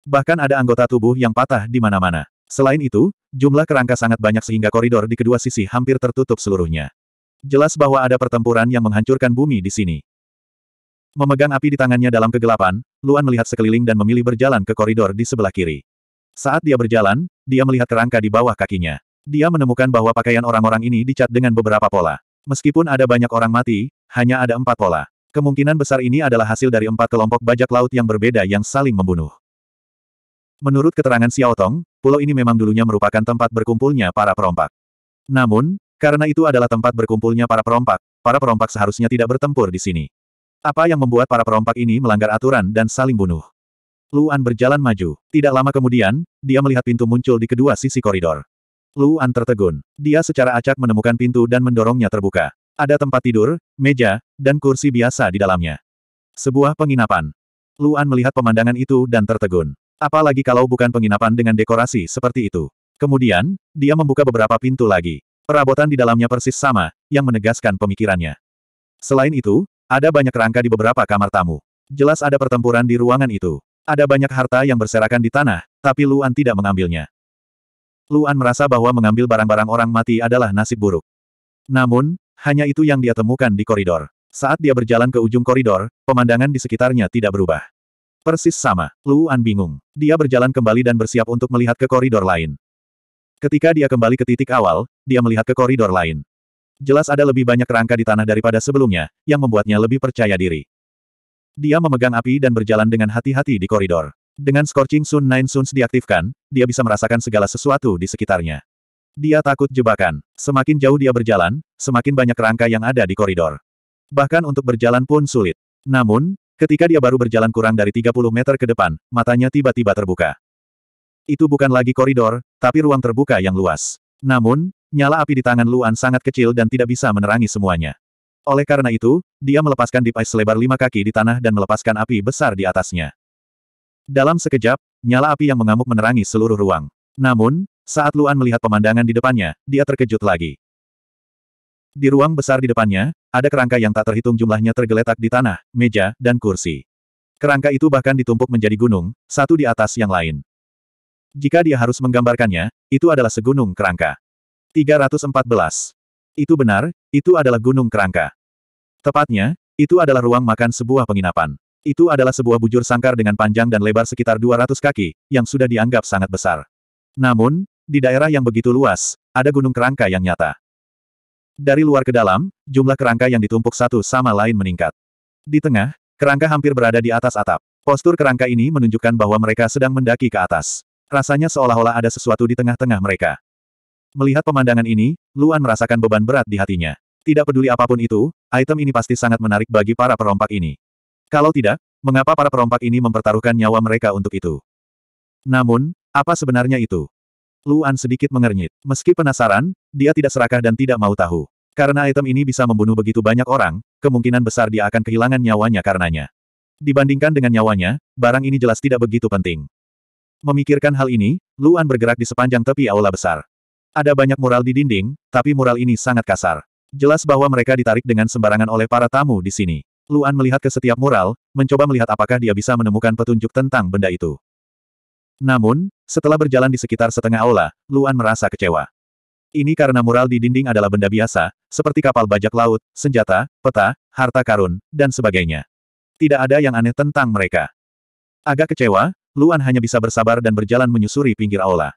Bahkan ada anggota tubuh yang patah di mana-mana. Selain itu, jumlah kerangka sangat banyak sehingga koridor di kedua sisi hampir tertutup seluruhnya. Jelas bahwa ada pertempuran yang menghancurkan bumi di sini. Memegang api di tangannya dalam kegelapan, Luan melihat sekeliling dan memilih berjalan ke koridor di sebelah kiri. Saat dia berjalan, dia melihat kerangka di bawah kakinya. Dia menemukan bahwa pakaian orang-orang ini dicat dengan beberapa pola. Meskipun ada banyak orang mati, hanya ada empat pola. Kemungkinan besar ini adalah hasil dari empat kelompok bajak laut yang berbeda yang saling membunuh. Menurut keterangan Xiao Tong, pulau ini memang dulunya merupakan tempat berkumpulnya para perompak. Namun, karena itu adalah tempat berkumpulnya para perompak, para perompak seharusnya tidak bertempur di sini. Apa yang membuat para perompak ini melanggar aturan dan saling bunuh? Luan berjalan maju. Tidak lama kemudian, dia melihat pintu muncul di kedua sisi koridor. Luan tertegun. Dia secara acak menemukan pintu dan mendorongnya terbuka. Ada tempat tidur, meja, dan kursi biasa di dalamnya. Sebuah penginapan. Luan melihat pemandangan itu dan tertegun. Apalagi kalau bukan penginapan dengan dekorasi seperti itu. Kemudian, dia membuka beberapa pintu lagi. Perabotan di dalamnya persis sama, yang menegaskan pemikirannya. Selain itu, ada banyak rangka di beberapa kamar tamu. Jelas ada pertempuran di ruangan itu. Ada banyak harta yang berserakan di tanah, tapi Luan tidak mengambilnya. Luan merasa bahwa mengambil barang-barang orang mati adalah nasib buruk. Namun, hanya itu yang dia temukan di koridor. Saat dia berjalan ke ujung koridor, pemandangan di sekitarnya tidak berubah. Persis sama, Luan bingung. Dia berjalan kembali dan bersiap untuk melihat ke koridor lain. Ketika dia kembali ke titik awal, dia melihat ke koridor lain. Jelas ada lebih banyak rangka di tanah daripada sebelumnya, yang membuatnya lebih percaya diri. Dia memegang api dan berjalan dengan hati-hati di koridor. Dengan scorching Sun Nine Suns diaktifkan, dia bisa merasakan segala sesuatu di sekitarnya. Dia takut jebakan. Semakin jauh dia berjalan, semakin banyak rangka yang ada di koridor. Bahkan untuk berjalan pun sulit. Namun, ketika dia baru berjalan kurang dari 30 meter ke depan, matanya tiba-tiba terbuka. Itu bukan lagi koridor, tapi ruang terbuka yang luas. Namun, nyala api di tangan Luan sangat kecil dan tidak bisa menerangi semuanya. Oleh karena itu, dia melepaskan deep ice selebar lima kaki di tanah dan melepaskan api besar di atasnya. Dalam sekejap, nyala api yang mengamuk menerangi seluruh ruang. Namun, saat Luan melihat pemandangan di depannya, dia terkejut lagi. Di ruang besar di depannya, ada kerangka yang tak terhitung jumlahnya tergeletak di tanah, meja, dan kursi. Kerangka itu bahkan ditumpuk menjadi gunung, satu di atas yang lain. Jika dia harus menggambarkannya, itu adalah segunung kerangka. 314. Itu benar, itu adalah gunung kerangka. Tepatnya, itu adalah ruang makan sebuah penginapan. Itu adalah sebuah bujur sangkar dengan panjang dan lebar sekitar 200 kaki, yang sudah dianggap sangat besar. Namun, di daerah yang begitu luas, ada gunung kerangka yang nyata. Dari luar ke dalam, jumlah kerangka yang ditumpuk satu sama lain meningkat. Di tengah, kerangka hampir berada di atas atap. Postur kerangka ini menunjukkan bahwa mereka sedang mendaki ke atas. Rasanya seolah-olah ada sesuatu di tengah-tengah mereka. Melihat pemandangan ini, Luan merasakan beban berat di hatinya. Tidak peduli apapun itu, item ini pasti sangat menarik bagi para perompak ini. Kalau tidak, mengapa para perompak ini mempertaruhkan nyawa mereka untuk itu? Namun, apa sebenarnya itu? Luan sedikit mengernyit. Meski penasaran, dia tidak serakah dan tidak mau tahu. Karena item ini bisa membunuh begitu banyak orang, kemungkinan besar dia akan kehilangan nyawanya karenanya. Dibandingkan dengan nyawanya, barang ini jelas tidak begitu penting. Memikirkan hal ini, Luan bergerak di sepanjang tepi aula besar. Ada banyak mural di dinding, tapi mural ini sangat kasar. Jelas bahwa mereka ditarik dengan sembarangan oleh para tamu di sini. Luan melihat ke setiap mural, mencoba melihat apakah dia bisa menemukan petunjuk tentang benda itu. Namun, setelah berjalan di sekitar setengah aula, Luan merasa kecewa. Ini karena mural di dinding adalah benda biasa, seperti kapal bajak laut, senjata, peta, harta karun, dan sebagainya. Tidak ada yang aneh tentang mereka. Agak kecewa, Luan hanya bisa bersabar dan berjalan menyusuri pinggir aula.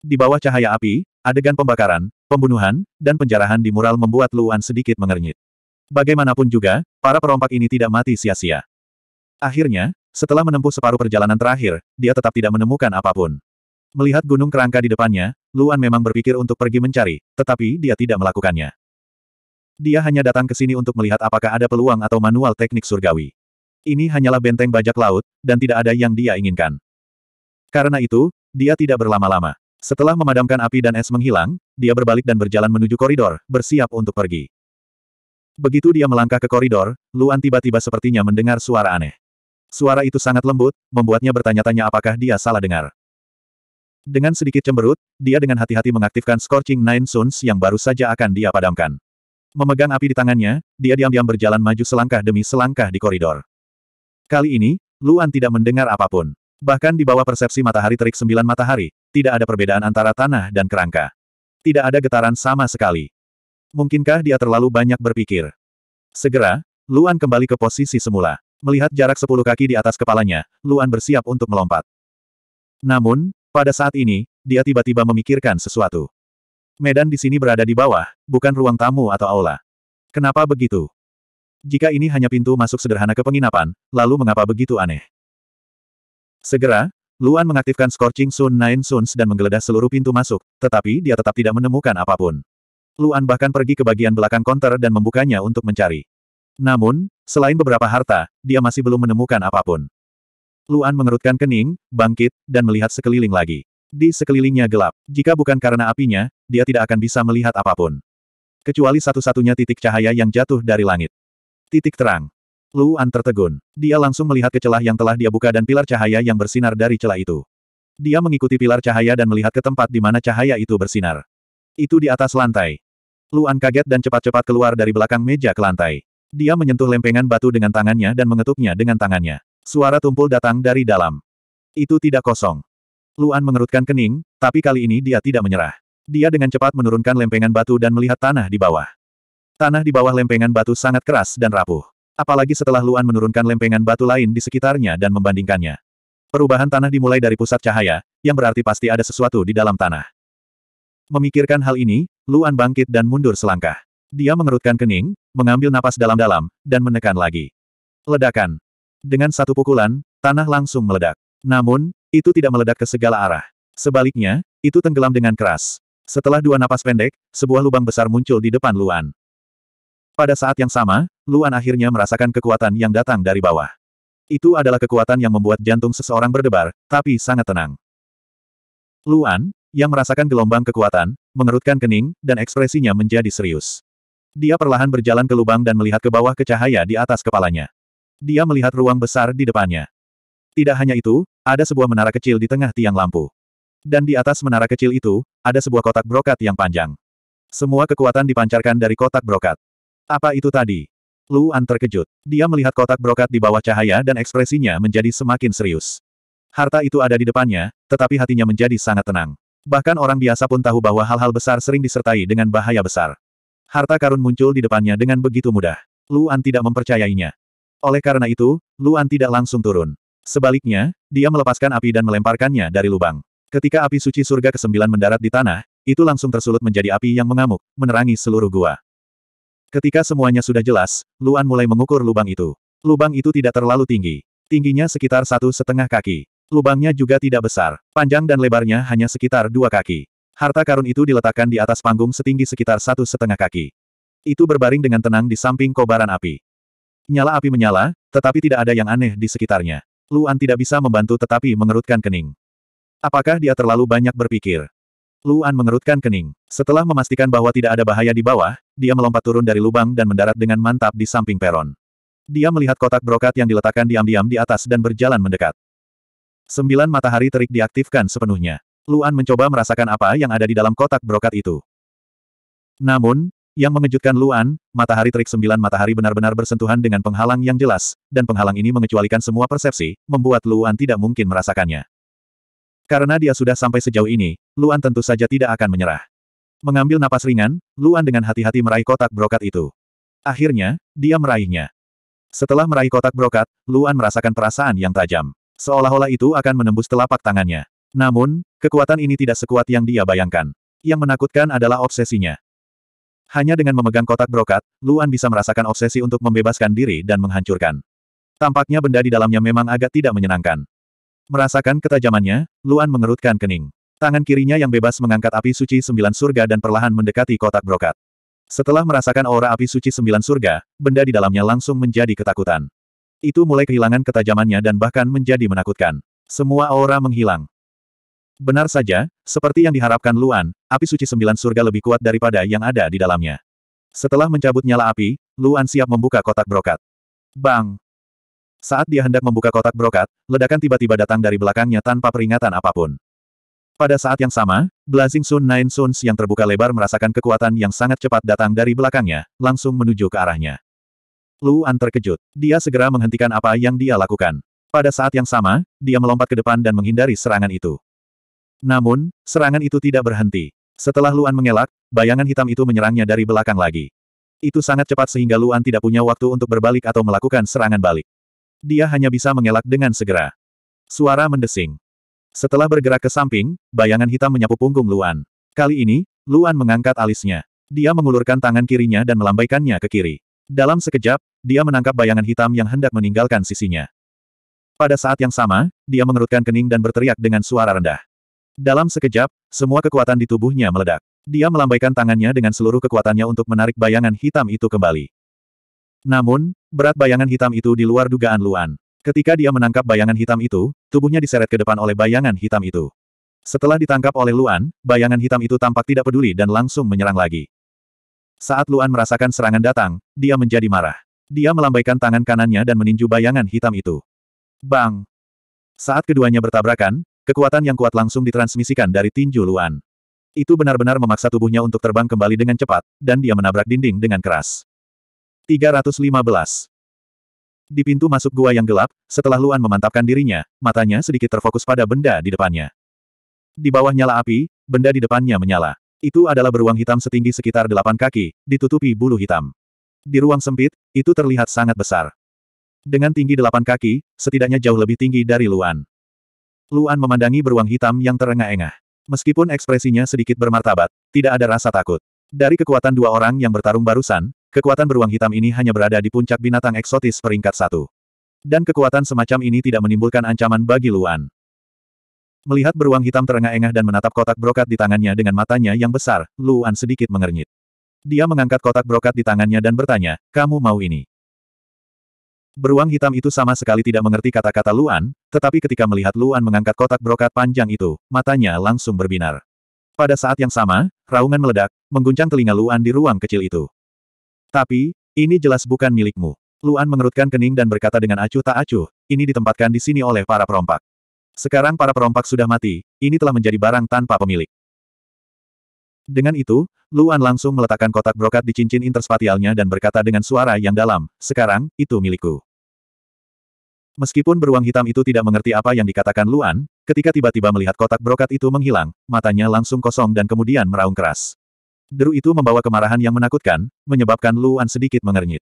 Di bawah cahaya api, Adegan pembakaran, pembunuhan, dan penjarahan di mural membuat Luan sedikit mengernyit. Bagaimanapun juga, para perompak ini tidak mati sia-sia. Akhirnya, setelah menempuh separuh perjalanan terakhir, dia tetap tidak menemukan apapun. Melihat gunung kerangka di depannya, Luan memang berpikir untuk pergi mencari, tetapi dia tidak melakukannya. Dia hanya datang ke sini untuk melihat apakah ada peluang atau manual teknik surgawi. Ini hanyalah benteng bajak laut, dan tidak ada yang dia inginkan. Karena itu, dia tidak berlama-lama. Setelah memadamkan api dan es menghilang, dia berbalik dan berjalan menuju koridor, bersiap untuk pergi. Begitu dia melangkah ke koridor, Luan tiba-tiba sepertinya mendengar suara aneh. Suara itu sangat lembut, membuatnya bertanya-tanya apakah dia salah dengar. Dengan sedikit cemberut, dia dengan hati-hati mengaktifkan Scorching Nine Suns yang baru saja akan dia padamkan. Memegang api di tangannya, dia diam-diam berjalan maju selangkah demi selangkah di koridor. Kali ini, Luan tidak mendengar apapun. Bahkan di bawah persepsi matahari terik sembilan matahari, tidak ada perbedaan antara tanah dan kerangka. Tidak ada getaran sama sekali. Mungkinkah dia terlalu banyak berpikir? Segera, Luan kembali ke posisi semula. Melihat jarak sepuluh kaki di atas kepalanya, Luan bersiap untuk melompat. Namun, pada saat ini, dia tiba-tiba memikirkan sesuatu. Medan di sini berada di bawah, bukan ruang tamu atau aula. Kenapa begitu? Jika ini hanya pintu masuk sederhana ke penginapan, lalu mengapa begitu aneh? Segera, Luan mengaktifkan Scorching Sun Nine Suns dan menggeledah seluruh pintu masuk, tetapi dia tetap tidak menemukan apapun. Luan bahkan pergi ke bagian belakang konter dan membukanya untuk mencari. Namun, selain beberapa harta, dia masih belum menemukan apapun. Luan mengerutkan kening, bangkit, dan melihat sekeliling lagi. Di sekelilingnya gelap. Jika bukan karena apinya, dia tidak akan bisa melihat apapun. Kecuali satu-satunya titik cahaya yang jatuh dari langit. Titik terang. Luan tertegun. Dia langsung melihat ke celah yang telah dia buka dan pilar cahaya yang bersinar dari celah itu. Dia mengikuti pilar cahaya dan melihat ke tempat di mana cahaya itu bersinar. Itu di atas lantai. Luan kaget dan cepat-cepat keluar dari belakang meja ke lantai. Dia menyentuh lempengan batu dengan tangannya dan mengetuknya dengan tangannya. Suara tumpul datang dari dalam. Itu tidak kosong. Luan mengerutkan kening, tapi kali ini dia tidak menyerah. Dia dengan cepat menurunkan lempengan batu dan melihat tanah di bawah. Tanah di bawah lempengan batu sangat keras dan rapuh apalagi setelah Luan menurunkan lempengan batu lain di sekitarnya dan membandingkannya. Perubahan tanah dimulai dari pusat cahaya, yang berarti pasti ada sesuatu di dalam tanah. Memikirkan hal ini, Luan bangkit dan mundur selangkah. Dia mengerutkan kening, mengambil napas dalam-dalam, dan menekan lagi. Ledakan. Dengan satu pukulan, tanah langsung meledak. Namun, itu tidak meledak ke segala arah. Sebaliknya, itu tenggelam dengan keras. Setelah dua napas pendek, sebuah lubang besar muncul di depan Luan. Pada saat yang sama, Luan akhirnya merasakan kekuatan yang datang dari bawah. Itu adalah kekuatan yang membuat jantung seseorang berdebar, tapi sangat tenang. Luan, yang merasakan gelombang kekuatan, mengerutkan kening, dan ekspresinya menjadi serius. Dia perlahan berjalan ke lubang dan melihat ke bawah ke cahaya di atas kepalanya. Dia melihat ruang besar di depannya. Tidak hanya itu, ada sebuah menara kecil di tengah tiang lampu. Dan di atas menara kecil itu, ada sebuah kotak brokat yang panjang. Semua kekuatan dipancarkan dari kotak brokat. Apa itu tadi? Luan terkejut. Dia melihat kotak brokat di bawah cahaya dan ekspresinya menjadi semakin serius. Harta itu ada di depannya, tetapi hatinya menjadi sangat tenang. Bahkan orang biasa pun tahu bahwa hal-hal besar sering disertai dengan bahaya besar. Harta karun muncul di depannya dengan begitu mudah. Luan tidak mempercayainya. Oleh karena itu, Luan tidak langsung turun. Sebaliknya, dia melepaskan api dan melemparkannya dari lubang. Ketika api suci surga ke-9 mendarat di tanah, itu langsung tersulut menjadi api yang mengamuk, menerangi seluruh gua. Ketika semuanya sudah jelas, Luan mulai mengukur lubang itu. Lubang itu tidak terlalu tinggi. Tingginya sekitar satu setengah kaki. Lubangnya juga tidak besar. Panjang dan lebarnya hanya sekitar dua kaki. Harta karun itu diletakkan di atas panggung setinggi sekitar satu setengah kaki. Itu berbaring dengan tenang di samping kobaran api. Nyala api menyala, tetapi tidak ada yang aneh di sekitarnya. Luan tidak bisa membantu tetapi mengerutkan kening. Apakah dia terlalu banyak berpikir? Luan mengerutkan kening. Setelah memastikan bahwa tidak ada bahaya di bawah, dia melompat turun dari lubang dan mendarat dengan mantap di samping peron. Dia melihat kotak brokat yang diletakkan diam-diam di atas dan berjalan mendekat. Sembilan matahari terik diaktifkan sepenuhnya. Luan mencoba merasakan apa yang ada di dalam kotak brokat itu. Namun, yang mengejutkan Luan, matahari terik sembilan matahari benar-benar bersentuhan dengan penghalang yang jelas, dan penghalang ini mengecualikan semua persepsi, membuat Luan tidak mungkin merasakannya. Karena dia sudah sampai sejauh ini, Luan tentu saja tidak akan menyerah. Mengambil napas ringan, Luan dengan hati-hati meraih kotak brokat itu. Akhirnya, dia meraihnya. Setelah meraih kotak brokat, Luan merasakan perasaan yang tajam. Seolah-olah itu akan menembus telapak tangannya. Namun, kekuatan ini tidak sekuat yang dia bayangkan. Yang menakutkan adalah obsesinya. Hanya dengan memegang kotak brokat, Luan bisa merasakan obsesi untuk membebaskan diri dan menghancurkan. Tampaknya benda di dalamnya memang agak tidak menyenangkan. Merasakan ketajamannya, Luan mengerutkan kening. Tangan kirinya yang bebas mengangkat api suci sembilan surga dan perlahan mendekati kotak brokat. Setelah merasakan aura api suci sembilan surga, benda di dalamnya langsung menjadi ketakutan. Itu mulai kehilangan ketajamannya dan bahkan menjadi menakutkan. Semua aura menghilang. Benar saja, seperti yang diharapkan Luan, api suci sembilan surga lebih kuat daripada yang ada di dalamnya. Setelah mencabut nyala api, Luan siap membuka kotak brokat. Bang! Saat dia hendak membuka kotak brokat, ledakan tiba-tiba datang dari belakangnya tanpa peringatan apapun. Pada saat yang sama, Blazing Sun Nine Suns yang terbuka lebar merasakan kekuatan yang sangat cepat datang dari belakangnya, langsung menuju ke arahnya. Luan terkejut. Dia segera menghentikan apa yang dia lakukan. Pada saat yang sama, dia melompat ke depan dan menghindari serangan itu. Namun, serangan itu tidak berhenti. Setelah Luan mengelak, bayangan hitam itu menyerangnya dari belakang lagi. Itu sangat cepat sehingga Luan tidak punya waktu untuk berbalik atau melakukan serangan balik. Dia hanya bisa mengelak dengan segera. Suara mendesing. Setelah bergerak ke samping, bayangan hitam menyapu punggung Luan. Kali ini, Luan mengangkat alisnya. Dia mengulurkan tangan kirinya dan melambaikannya ke kiri. Dalam sekejap, dia menangkap bayangan hitam yang hendak meninggalkan sisinya. Pada saat yang sama, dia mengerutkan kening dan berteriak dengan suara rendah. Dalam sekejap, semua kekuatan di tubuhnya meledak. Dia melambaikan tangannya dengan seluruh kekuatannya untuk menarik bayangan hitam itu kembali. Namun, berat bayangan hitam itu di luar dugaan Luan. Ketika dia menangkap bayangan hitam itu, tubuhnya diseret ke depan oleh bayangan hitam itu. Setelah ditangkap oleh Luan, bayangan hitam itu tampak tidak peduli dan langsung menyerang lagi. Saat Luan merasakan serangan datang, dia menjadi marah. Dia melambaikan tangan kanannya dan meninju bayangan hitam itu. Bang! Saat keduanya bertabrakan, kekuatan yang kuat langsung ditransmisikan dari tinju Luan. Itu benar-benar memaksa tubuhnya untuk terbang kembali dengan cepat, dan dia menabrak dinding dengan keras. 315. Di pintu masuk gua yang gelap, setelah Luan memantapkan dirinya, matanya sedikit terfokus pada benda di depannya. Di bawah nyala api, benda di depannya menyala. Itu adalah beruang hitam setinggi sekitar delapan kaki, ditutupi bulu hitam. Di ruang sempit, itu terlihat sangat besar. Dengan tinggi delapan kaki, setidaknya jauh lebih tinggi dari Luan. Luan memandangi beruang hitam yang terengah-engah. Meskipun ekspresinya sedikit bermartabat, tidak ada rasa takut. Dari kekuatan dua orang yang bertarung barusan, Kekuatan beruang hitam ini hanya berada di puncak binatang eksotis peringkat satu. Dan kekuatan semacam ini tidak menimbulkan ancaman bagi Luan. Melihat beruang hitam terengah-engah dan menatap kotak brokat di tangannya dengan matanya yang besar, Luan sedikit mengernyit. Dia mengangkat kotak brokat di tangannya dan bertanya, kamu mau ini? Beruang hitam itu sama sekali tidak mengerti kata-kata Luan, tetapi ketika melihat Luan mengangkat kotak brokat panjang itu, matanya langsung berbinar. Pada saat yang sama, raungan meledak, mengguncang telinga Luan di ruang kecil itu. Tapi, ini jelas bukan milikmu. Luan mengerutkan kening dan berkata dengan acuh tak acuh, ini ditempatkan di sini oleh para perompak. Sekarang para perompak sudah mati, ini telah menjadi barang tanpa pemilik. Dengan itu, Luan langsung meletakkan kotak brokat di cincin interspatialnya dan berkata dengan suara yang dalam, sekarang, itu milikku. Meskipun beruang hitam itu tidak mengerti apa yang dikatakan Luan, ketika tiba-tiba melihat kotak brokat itu menghilang, matanya langsung kosong dan kemudian meraung keras. Deru itu membawa kemarahan yang menakutkan, menyebabkan Luan sedikit mengernyit.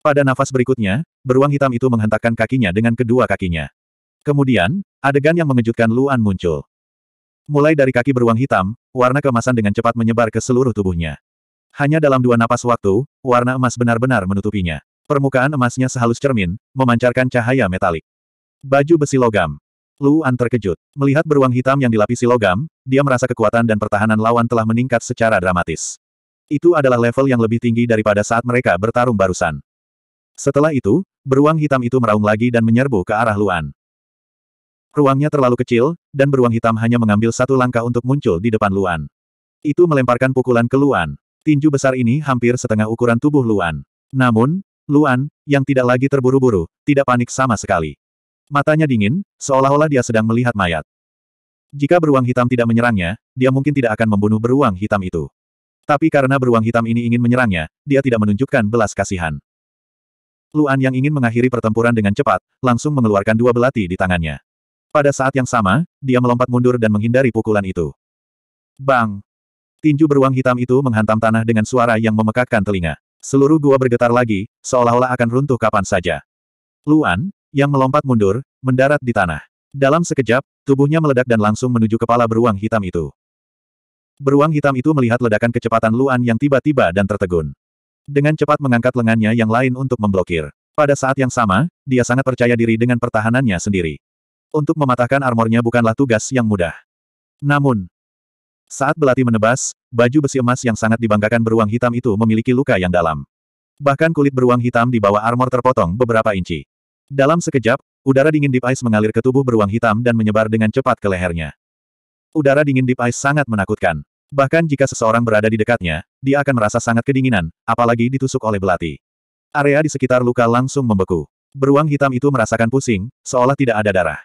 Pada nafas berikutnya, beruang hitam itu menghentakkan kakinya dengan kedua kakinya. Kemudian, adegan yang mengejutkan Luan muncul. Mulai dari kaki beruang hitam, warna kemasan dengan cepat menyebar ke seluruh tubuhnya. Hanya dalam dua napas waktu, warna emas benar-benar menutupinya. Permukaan emasnya sehalus cermin, memancarkan cahaya metalik. Baju besi logam. Luan terkejut. Melihat beruang hitam yang dilapisi logam, dia merasa kekuatan dan pertahanan lawan telah meningkat secara dramatis. Itu adalah level yang lebih tinggi daripada saat mereka bertarung barusan. Setelah itu, beruang hitam itu meraung lagi dan menyerbu ke arah Luan. Ruangnya terlalu kecil, dan beruang hitam hanya mengambil satu langkah untuk muncul di depan Luan. Itu melemparkan pukulan ke Luan. Tinju besar ini hampir setengah ukuran tubuh Luan. Namun, Luan, yang tidak lagi terburu-buru, tidak panik sama sekali. Matanya dingin, seolah-olah dia sedang melihat mayat. Jika beruang hitam tidak menyerangnya, dia mungkin tidak akan membunuh beruang hitam itu. Tapi karena beruang hitam ini ingin menyerangnya, dia tidak menunjukkan belas kasihan. Luan yang ingin mengakhiri pertempuran dengan cepat, langsung mengeluarkan dua belati di tangannya. Pada saat yang sama, dia melompat mundur dan menghindari pukulan itu. Bang! Tinju beruang hitam itu menghantam tanah dengan suara yang memekakkan telinga. Seluruh gua bergetar lagi, seolah-olah akan runtuh kapan saja. Luan, yang melompat mundur, mendarat di tanah. Dalam sekejap, tubuhnya meledak dan langsung menuju kepala beruang hitam itu. Beruang hitam itu melihat ledakan kecepatan Luan yang tiba-tiba dan tertegun. Dengan cepat mengangkat lengannya yang lain untuk memblokir. Pada saat yang sama, dia sangat percaya diri dengan pertahanannya sendiri. Untuk mematahkan armornya bukanlah tugas yang mudah. Namun, saat belati menebas, baju besi emas yang sangat dibanggakan beruang hitam itu memiliki luka yang dalam. Bahkan kulit beruang hitam di bawah armor terpotong beberapa inci. Dalam sekejap, udara dingin Deep Ice mengalir ke tubuh beruang hitam dan menyebar dengan cepat ke lehernya. Udara dingin Deep Ice sangat menakutkan. Bahkan jika seseorang berada di dekatnya, dia akan merasa sangat kedinginan, apalagi ditusuk oleh belati. Area di sekitar luka langsung membeku. Beruang hitam itu merasakan pusing, seolah tidak ada darah.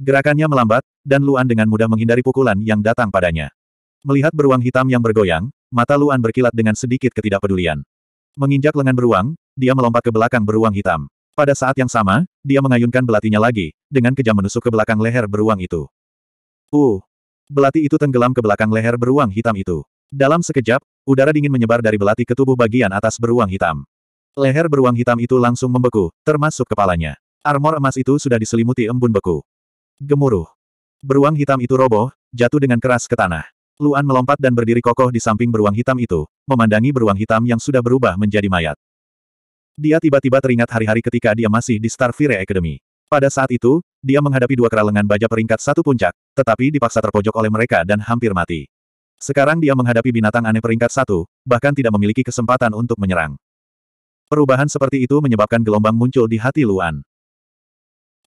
Gerakannya melambat, dan Luan dengan mudah menghindari pukulan yang datang padanya. Melihat beruang hitam yang bergoyang, mata Luan berkilat dengan sedikit ketidakpedulian. Menginjak lengan beruang, dia melompat ke belakang beruang hitam. Pada saat yang sama, dia mengayunkan belatinya lagi, dengan kejam menusuk ke belakang leher beruang itu. Uh! Belati itu tenggelam ke belakang leher beruang hitam itu. Dalam sekejap, udara dingin menyebar dari belati ke tubuh bagian atas beruang hitam. Leher beruang hitam itu langsung membeku, termasuk kepalanya. Armor emas itu sudah diselimuti embun beku. Gemuruh. Beruang hitam itu roboh, jatuh dengan keras ke tanah. Luan melompat dan berdiri kokoh di samping beruang hitam itu, memandangi beruang hitam yang sudah berubah menjadi mayat. Dia tiba-tiba teringat hari-hari ketika dia masih di Starfire Academy. Pada saat itu, dia menghadapi dua kerelengan baja peringkat satu puncak, tetapi dipaksa terpojok oleh mereka dan hampir mati. Sekarang dia menghadapi binatang aneh peringkat satu, bahkan tidak memiliki kesempatan untuk menyerang. Perubahan seperti itu menyebabkan gelombang muncul di hati Luan.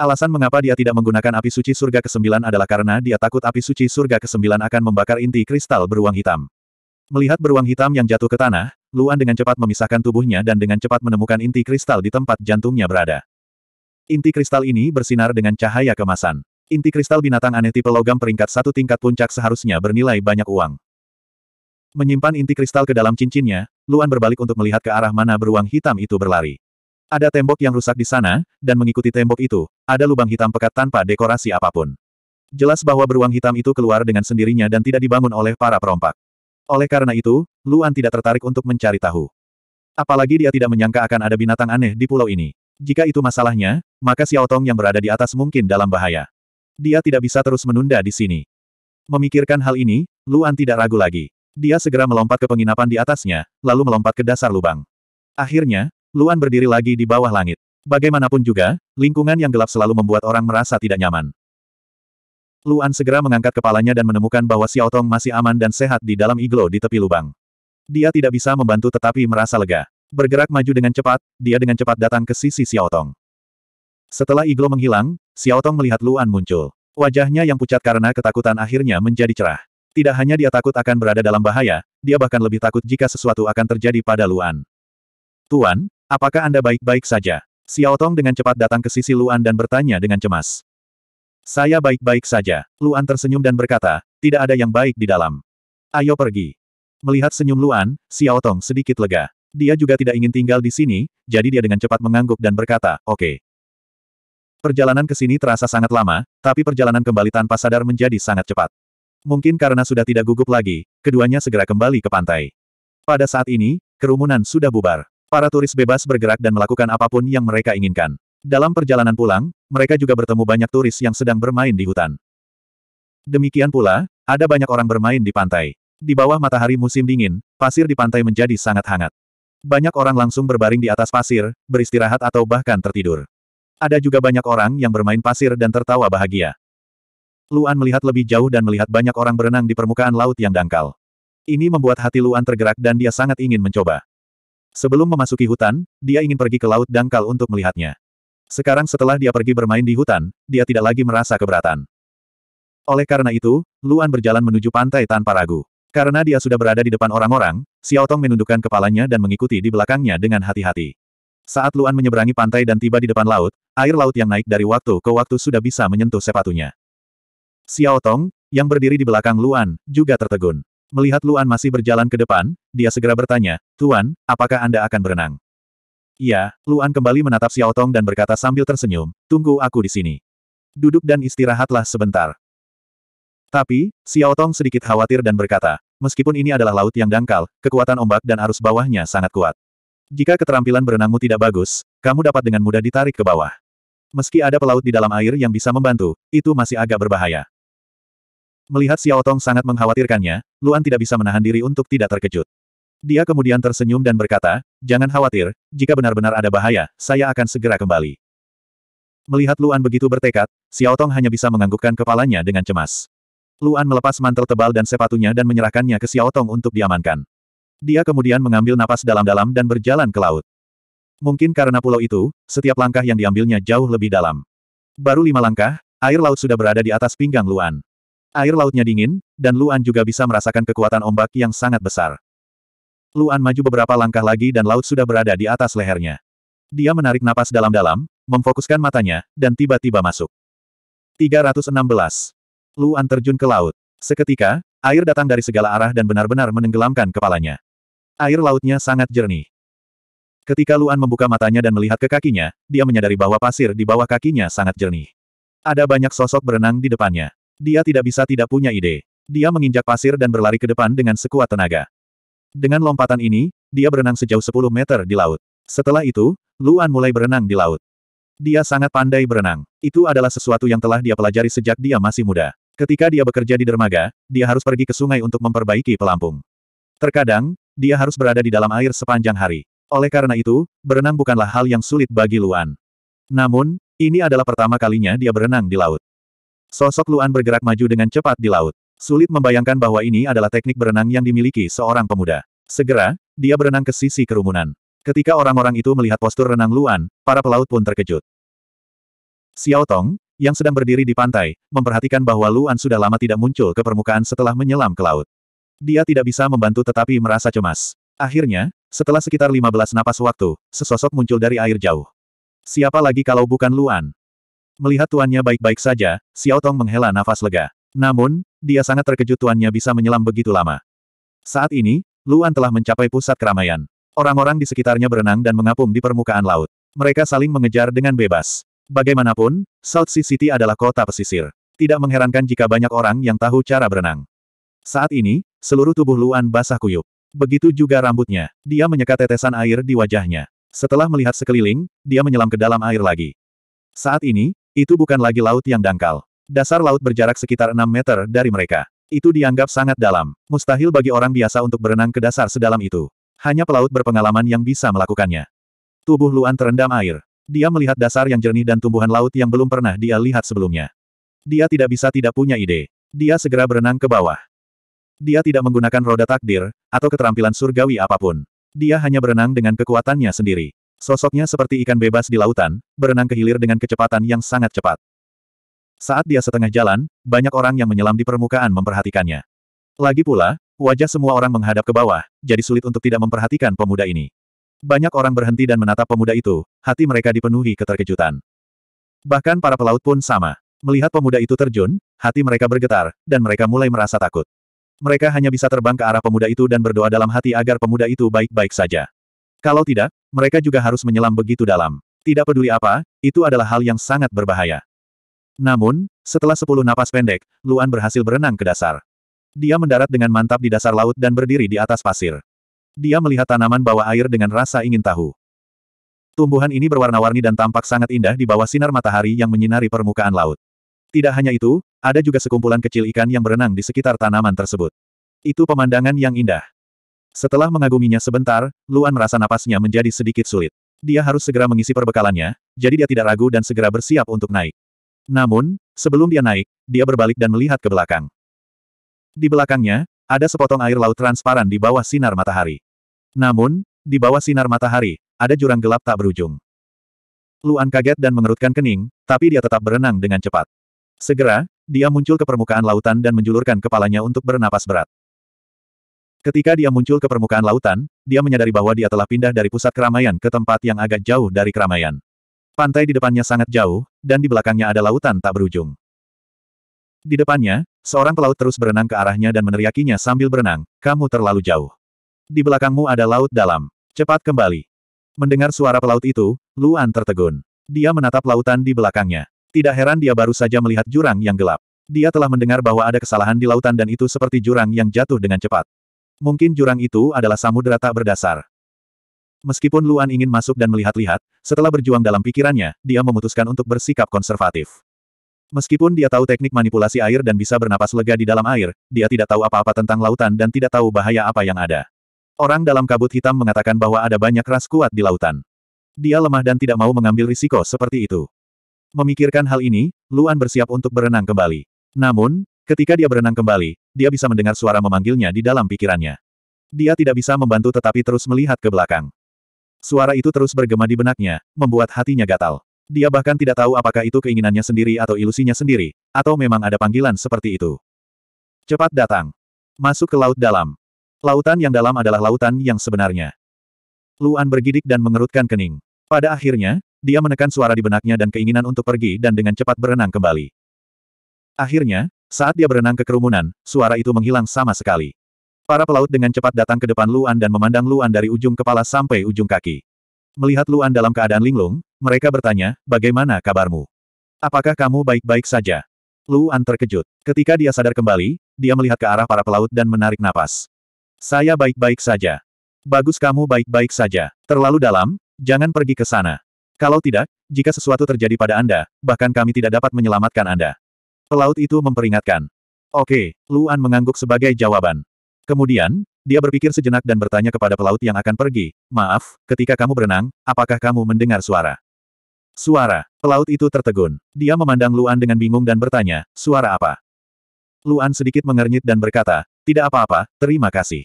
Alasan mengapa dia tidak menggunakan api suci surga ke-9 adalah karena dia takut api suci surga ke-9 akan membakar inti kristal beruang hitam. Melihat beruang hitam yang jatuh ke tanah, Luan dengan cepat memisahkan tubuhnya dan dengan cepat menemukan inti kristal di tempat jantungnya berada. Inti kristal ini bersinar dengan cahaya kemasan. Inti kristal binatang aneh tipe logam peringkat satu tingkat puncak seharusnya bernilai banyak uang. Menyimpan inti kristal ke dalam cincinnya, Luan berbalik untuk melihat ke arah mana beruang hitam itu berlari. Ada tembok yang rusak di sana, dan mengikuti tembok itu, ada lubang hitam pekat tanpa dekorasi apapun. Jelas bahwa beruang hitam itu keluar dengan sendirinya dan tidak dibangun oleh para perompak. Oleh karena itu, Luan tidak tertarik untuk mencari tahu. Apalagi dia tidak menyangka akan ada binatang aneh di pulau ini. Jika itu masalahnya, maka Xiao Tong yang berada di atas mungkin dalam bahaya. Dia tidak bisa terus menunda di sini. Memikirkan hal ini, Luan tidak ragu lagi. Dia segera melompat ke penginapan di atasnya, lalu melompat ke dasar lubang. Akhirnya, Luan berdiri lagi di bawah langit. Bagaimanapun juga, lingkungan yang gelap selalu membuat orang merasa tidak nyaman. Luan segera mengangkat kepalanya dan menemukan bahwa Xiao Tong masih aman dan sehat di dalam iglo di tepi lubang. Dia tidak bisa membantu tetapi merasa lega. Bergerak maju dengan cepat, dia dengan cepat datang ke sisi Xiao Tong. Setelah iglo menghilang, Xiao Tong melihat Luan muncul. Wajahnya yang pucat karena ketakutan akhirnya menjadi cerah. Tidak hanya dia takut akan berada dalam bahaya, dia bahkan lebih takut jika sesuatu akan terjadi pada Luan. Tuan, apakah Anda baik-baik saja? Xiao Tong dengan cepat datang ke sisi Luan dan bertanya dengan cemas. Saya baik-baik saja. Luan tersenyum dan berkata, tidak ada yang baik di dalam. Ayo pergi. Melihat senyum Luan, Xiao Tong sedikit lega. Dia juga tidak ingin tinggal di sini, jadi dia dengan cepat mengangguk dan berkata, oke. Okay. Perjalanan ke sini terasa sangat lama, tapi perjalanan kembali tanpa sadar menjadi sangat cepat. Mungkin karena sudah tidak gugup lagi, keduanya segera kembali ke pantai. Pada saat ini, kerumunan sudah bubar. Para turis bebas bergerak dan melakukan apapun yang mereka inginkan. Dalam perjalanan pulang, mereka juga bertemu banyak turis yang sedang bermain di hutan. Demikian pula, ada banyak orang bermain di pantai. Di bawah matahari musim dingin, pasir di pantai menjadi sangat hangat. Banyak orang langsung berbaring di atas pasir, beristirahat atau bahkan tertidur. Ada juga banyak orang yang bermain pasir dan tertawa bahagia. Luan melihat lebih jauh dan melihat banyak orang berenang di permukaan laut yang dangkal. Ini membuat hati Luan tergerak dan dia sangat ingin mencoba. Sebelum memasuki hutan, dia ingin pergi ke laut dangkal untuk melihatnya. Sekarang setelah dia pergi bermain di hutan, dia tidak lagi merasa keberatan. Oleh karena itu, Luan berjalan menuju pantai tanpa ragu. Karena dia sudah berada di depan orang-orang, Xiao Tong menundukkan kepalanya dan mengikuti di belakangnya dengan hati-hati. Saat Luan menyeberangi pantai dan tiba di depan laut, air laut yang naik dari waktu ke waktu sudah bisa menyentuh sepatunya. Xiao Tong, yang berdiri di belakang Luan, juga tertegun. Melihat Luan masih berjalan ke depan, dia segera bertanya, Tuan, apakah Anda akan berenang? Iya, Luan kembali menatap Xiao Tong dan berkata sambil tersenyum, tunggu aku di sini. Duduk dan istirahatlah sebentar. Tapi, Xiao Tong sedikit khawatir dan berkata, meskipun ini adalah laut yang dangkal, kekuatan ombak dan arus bawahnya sangat kuat. Jika keterampilan berenangmu tidak bagus, kamu dapat dengan mudah ditarik ke bawah. Meski ada pelaut di dalam air yang bisa membantu, itu masih agak berbahaya. Melihat Xiao Tong sangat mengkhawatirkannya, Luan tidak bisa menahan diri untuk tidak terkejut. Dia kemudian tersenyum dan berkata, jangan khawatir, jika benar-benar ada bahaya, saya akan segera kembali. Melihat Luan begitu bertekad, Xiao Tong hanya bisa menganggukkan kepalanya dengan cemas. Luan melepas mantel tebal dan sepatunya dan menyerahkannya ke Xiao Tong untuk diamankan. Dia kemudian mengambil napas dalam-dalam dan berjalan ke laut. Mungkin karena pulau itu, setiap langkah yang diambilnya jauh lebih dalam. Baru lima langkah, air laut sudah berada di atas pinggang Luan. Air lautnya dingin, dan Luan juga bisa merasakan kekuatan ombak yang sangat besar. Luan maju beberapa langkah lagi dan laut sudah berada di atas lehernya. Dia menarik napas dalam-dalam, memfokuskan matanya, dan tiba-tiba masuk. 316. Luan terjun ke laut. Seketika, air datang dari segala arah dan benar-benar menenggelamkan kepalanya. Air lautnya sangat jernih. Ketika Luan membuka matanya dan melihat ke kakinya, dia menyadari bahwa pasir di bawah kakinya sangat jernih. Ada banyak sosok berenang di depannya. Dia tidak bisa tidak punya ide. Dia menginjak pasir dan berlari ke depan dengan sekuat tenaga. Dengan lompatan ini, dia berenang sejauh 10 meter di laut. Setelah itu, Luan mulai berenang di laut. Dia sangat pandai berenang. Itu adalah sesuatu yang telah dia pelajari sejak dia masih muda. Ketika dia bekerja di dermaga, dia harus pergi ke sungai untuk memperbaiki pelampung. Terkadang, dia harus berada di dalam air sepanjang hari. Oleh karena itu, berenang bukanlah hal yang sulit bagi Luan. Namun, ini adalah pertama kalinya dia berenang di laut. Sosok Luan bergerak maju dengan cepat di laut. Sulit membayangkan bahwa ini adalah teknik berenang yang dimiliki seorang pemuda. Segera, dia berenang ke sisi kerumunan. Ketika orang-orang itu melihat postur renang Luan, para pelaut pun terkejut. Xiao Tong, yang sedang berdiri di pantai, memperhatikan bahwa Luan sudah lama tidak muncul ke permukaan setelah menyelam ke laut. Dia tidak bisa membantu tetapi merasa cemas. Akhirnya, setelah sekitar 15 napas waktu, sesosok muncul dari air jauh. Siapa lagi kalau bukan Luan? Melihat tuannya baik-baik saja, Xiao Tong menghela nafas lega. Namun, dia sangat terkejut tuannya bisa menyelam begitu lama. Saat ini, Luan telah mencapai pusat keramaian. Orang-orang di sekitarnya berenang dan mengapung di permukaan laut. Mereka saling mengejar dengan bebas. Bagaimanapun, South Sea City adalah kota pesisir. Tidak mengherankan jika banyak orang yang tahu cara berenang. Saat ini, seluruh tubuh Luan basah kuyup. Begitu juga rambutnya. Dia menyeka tetesan air di wajahnya. Setelah melihat sekeliling, dia menyelam ke dalam air lagi. Saat ini, itu bukan lagi laut yang dangkal. Dasar laut berjarak sekitar 6 meter dari mereka. Itu dianggap sangat dalam. Mustahil bagi orang biasa untuk berenang ke dasar sedalam itu. Hanya pelaut berpengalaman yang bisa melakukannya. Tubuh Luan terendam air. Dia melihat dasar yang jernih dan tumbuhan laut yang belum pernah dia lihat sebelumnya. Dia tidak bisa tidak punya ide. Dia segera berenang ke bawah. Dia tidak menggunakan roda takdir, atau keterampilan surgawi apapun. Dia hanya berenang dengan kekuatannya sendiri. Sosoknya seperti ikan bebas di lautan, berenang ke hilir dengan kecepatan yang sangat cepat. Saat dia setengah jalan, banyak orang yang menyelam di permukaan memperhatikannya. Lagi pula, wajah semua orang menghadap ke bawah, jadi sulit untuk tidak memperhatikan pemuda ini. Banyak orang berhenti dan menatap pemuda itu, hati mereka dipenuhi keterkejutan. Bahkan para pelaut pun sama. Melihat pemuda itu terjun, hati mereka bergetar, dan mereka mulai merasa takut. Mereka hanya bisa terbang ke arah pemuda itu dan berdoa dalam hati agar pemuda itu baik-baik saja. Kalau tidak, mereka juga harus menyelam begitu dalam. Tidak peduli apa, itu adalah hal yang sangat berbahaya. Namun, setelah sepuluh napas pendek, Luan berhasil berenang ke dasar. Dia mendarat dengan mantap di dasar laut dan berdiri di atas pasir. Dia melihat tanaman bawah air dengan rasa ingin tahu. Tumbuhan ini berwarna-warni dan tampak sangat indah di bawah sinar matahari yang menyinari permukaan laut. Tidak hanya itu, ada juga sekumpulan kecil ikan yang berenang di sekitar tanaman tersebut. Itu pemandangan yang indah. Setelah mengaguminya sebentar, Luan merasa napasnya menjadi sedikit sulit. Dia harus segera mengisi perbekalannya, jadi dia tidak ragu dan segera bersiap untuk naik. Namun, sebelum dia naik, dia berbalik dan melihat ke belakang. Di belakangnya, ada sepotong air laut transparan di bawah sinar matahari. Namun, di bawah sinar matahari, ada jurang gelap tak berujung. Luan kaget dan mengerutkan kening, tapi dia tetap berenang dengan cepat. Segera, dia muncul ke permukaan lautan dan menjulurkan kepalanya untuk bernapas berat. Ketika dia muncul ke permukaan lautan, dia menyadari bahwa dia telah pindah dari pusat keramaian ke tempat yang agak jauh dari keramaian. Pantai di depannya sangat jauh, dan di belakangnya ada lautan tak berujung. Di depannya, seorang pelaut terus berenang ke arahnya dan meneriakinya sambil berenang, kamu terlalu jauh. Di belakangmu ada laut dalam. Cepat kembali. Mendengar suara pelaut itu, Luan tertegun. Dia menatap lautan di belakangnya. Tidak heran dia baru saja melihat jurang yang gelap. Dia telah mendengar bahwa ada kesalahan di lautan dan itu seperti jurang yang jatuh dengan cepat. Mungkin jurang itu adalah samudera tak berdasar. Meskipun Luan ingin masuk dan melihat-lihat, setelah berjuang dalam pikirannya, dia memutuskan untuk bersikap konservatif. Meskipun dia tahu teknik manipulasi air dan bisa bernapas lega di dalam air, dia tidak tahu apa-apa tentang lautan dan tidak tahu bahaya apa yang ada. Orang dalam kabut hitam mengatakan bahwa ada banyak ras kuat di lautan. Dia lemah dan tidak mau mengambil risiko seperti itu. Memikirkan hal ini, Luan bersiap untuk berenang kembali. Namun, ketika dia berenang kembali, dia bisa mendengar suara memanggilnya di dalam pikirannya. Dia tidak bisa membantu tetapi terus melihat ke belakang. Suara itu terus bergema di benaknya, membuat hatinya gatal. Dia bahkan tidak tahu apakah itu keinginannya sendiri atau ilusinya sendiri, atau memang ada panggilan seperti itu. Cepat datang. Masuk ke laut dalam. Lautan yang dalam adalah lautan yang sebenarnya. Luan bergidik dan mengerutkan kening. Pada akhirnya, dia menekan suara di benaknya dan keinginan untuk pergi dan dengan cepat berenang kembali. Akhirnya, saat dia berenang ke kerumunan, suara itu menghilang sama sekali. Para pelaut dengan cepat datang ke depan Luan dan memandang Luan dari ujung kepala sampai ujung kaki. Melihat Luan dalam keadaan linglung, mereka bertanya, bagaimana kabarmu? Apakah kamu baik-baik saja? Luan terkejut. Ketika dia sadar kembali, dia melihat ke arah para pelaut dan menarik napas. Saya baik-baik saja. Bagus kamu baik-baik saja. Terlalu dalam, jangan pergi ke sana. Kalau tidak, jika sesuatu terjadi pada Anda, bahkan kami tidak dapat menyelamatkan Anda. Pelaut itu memperingatkan. Oke, Luan mengangguk sebagai jawaban. Kemudian, dia berpikir sejenak dan bertanya kepada pelaut yang akan pergi, maaf, ketika kamu berenang, apakah kamu mendengar suara? Suara, pelaut itu tertegun. Dia memandang Luan dengan bingung dan bertanya, suara apa? Luan sedikit mengernyit dan berkata, tidak apa-apa, terima kasih.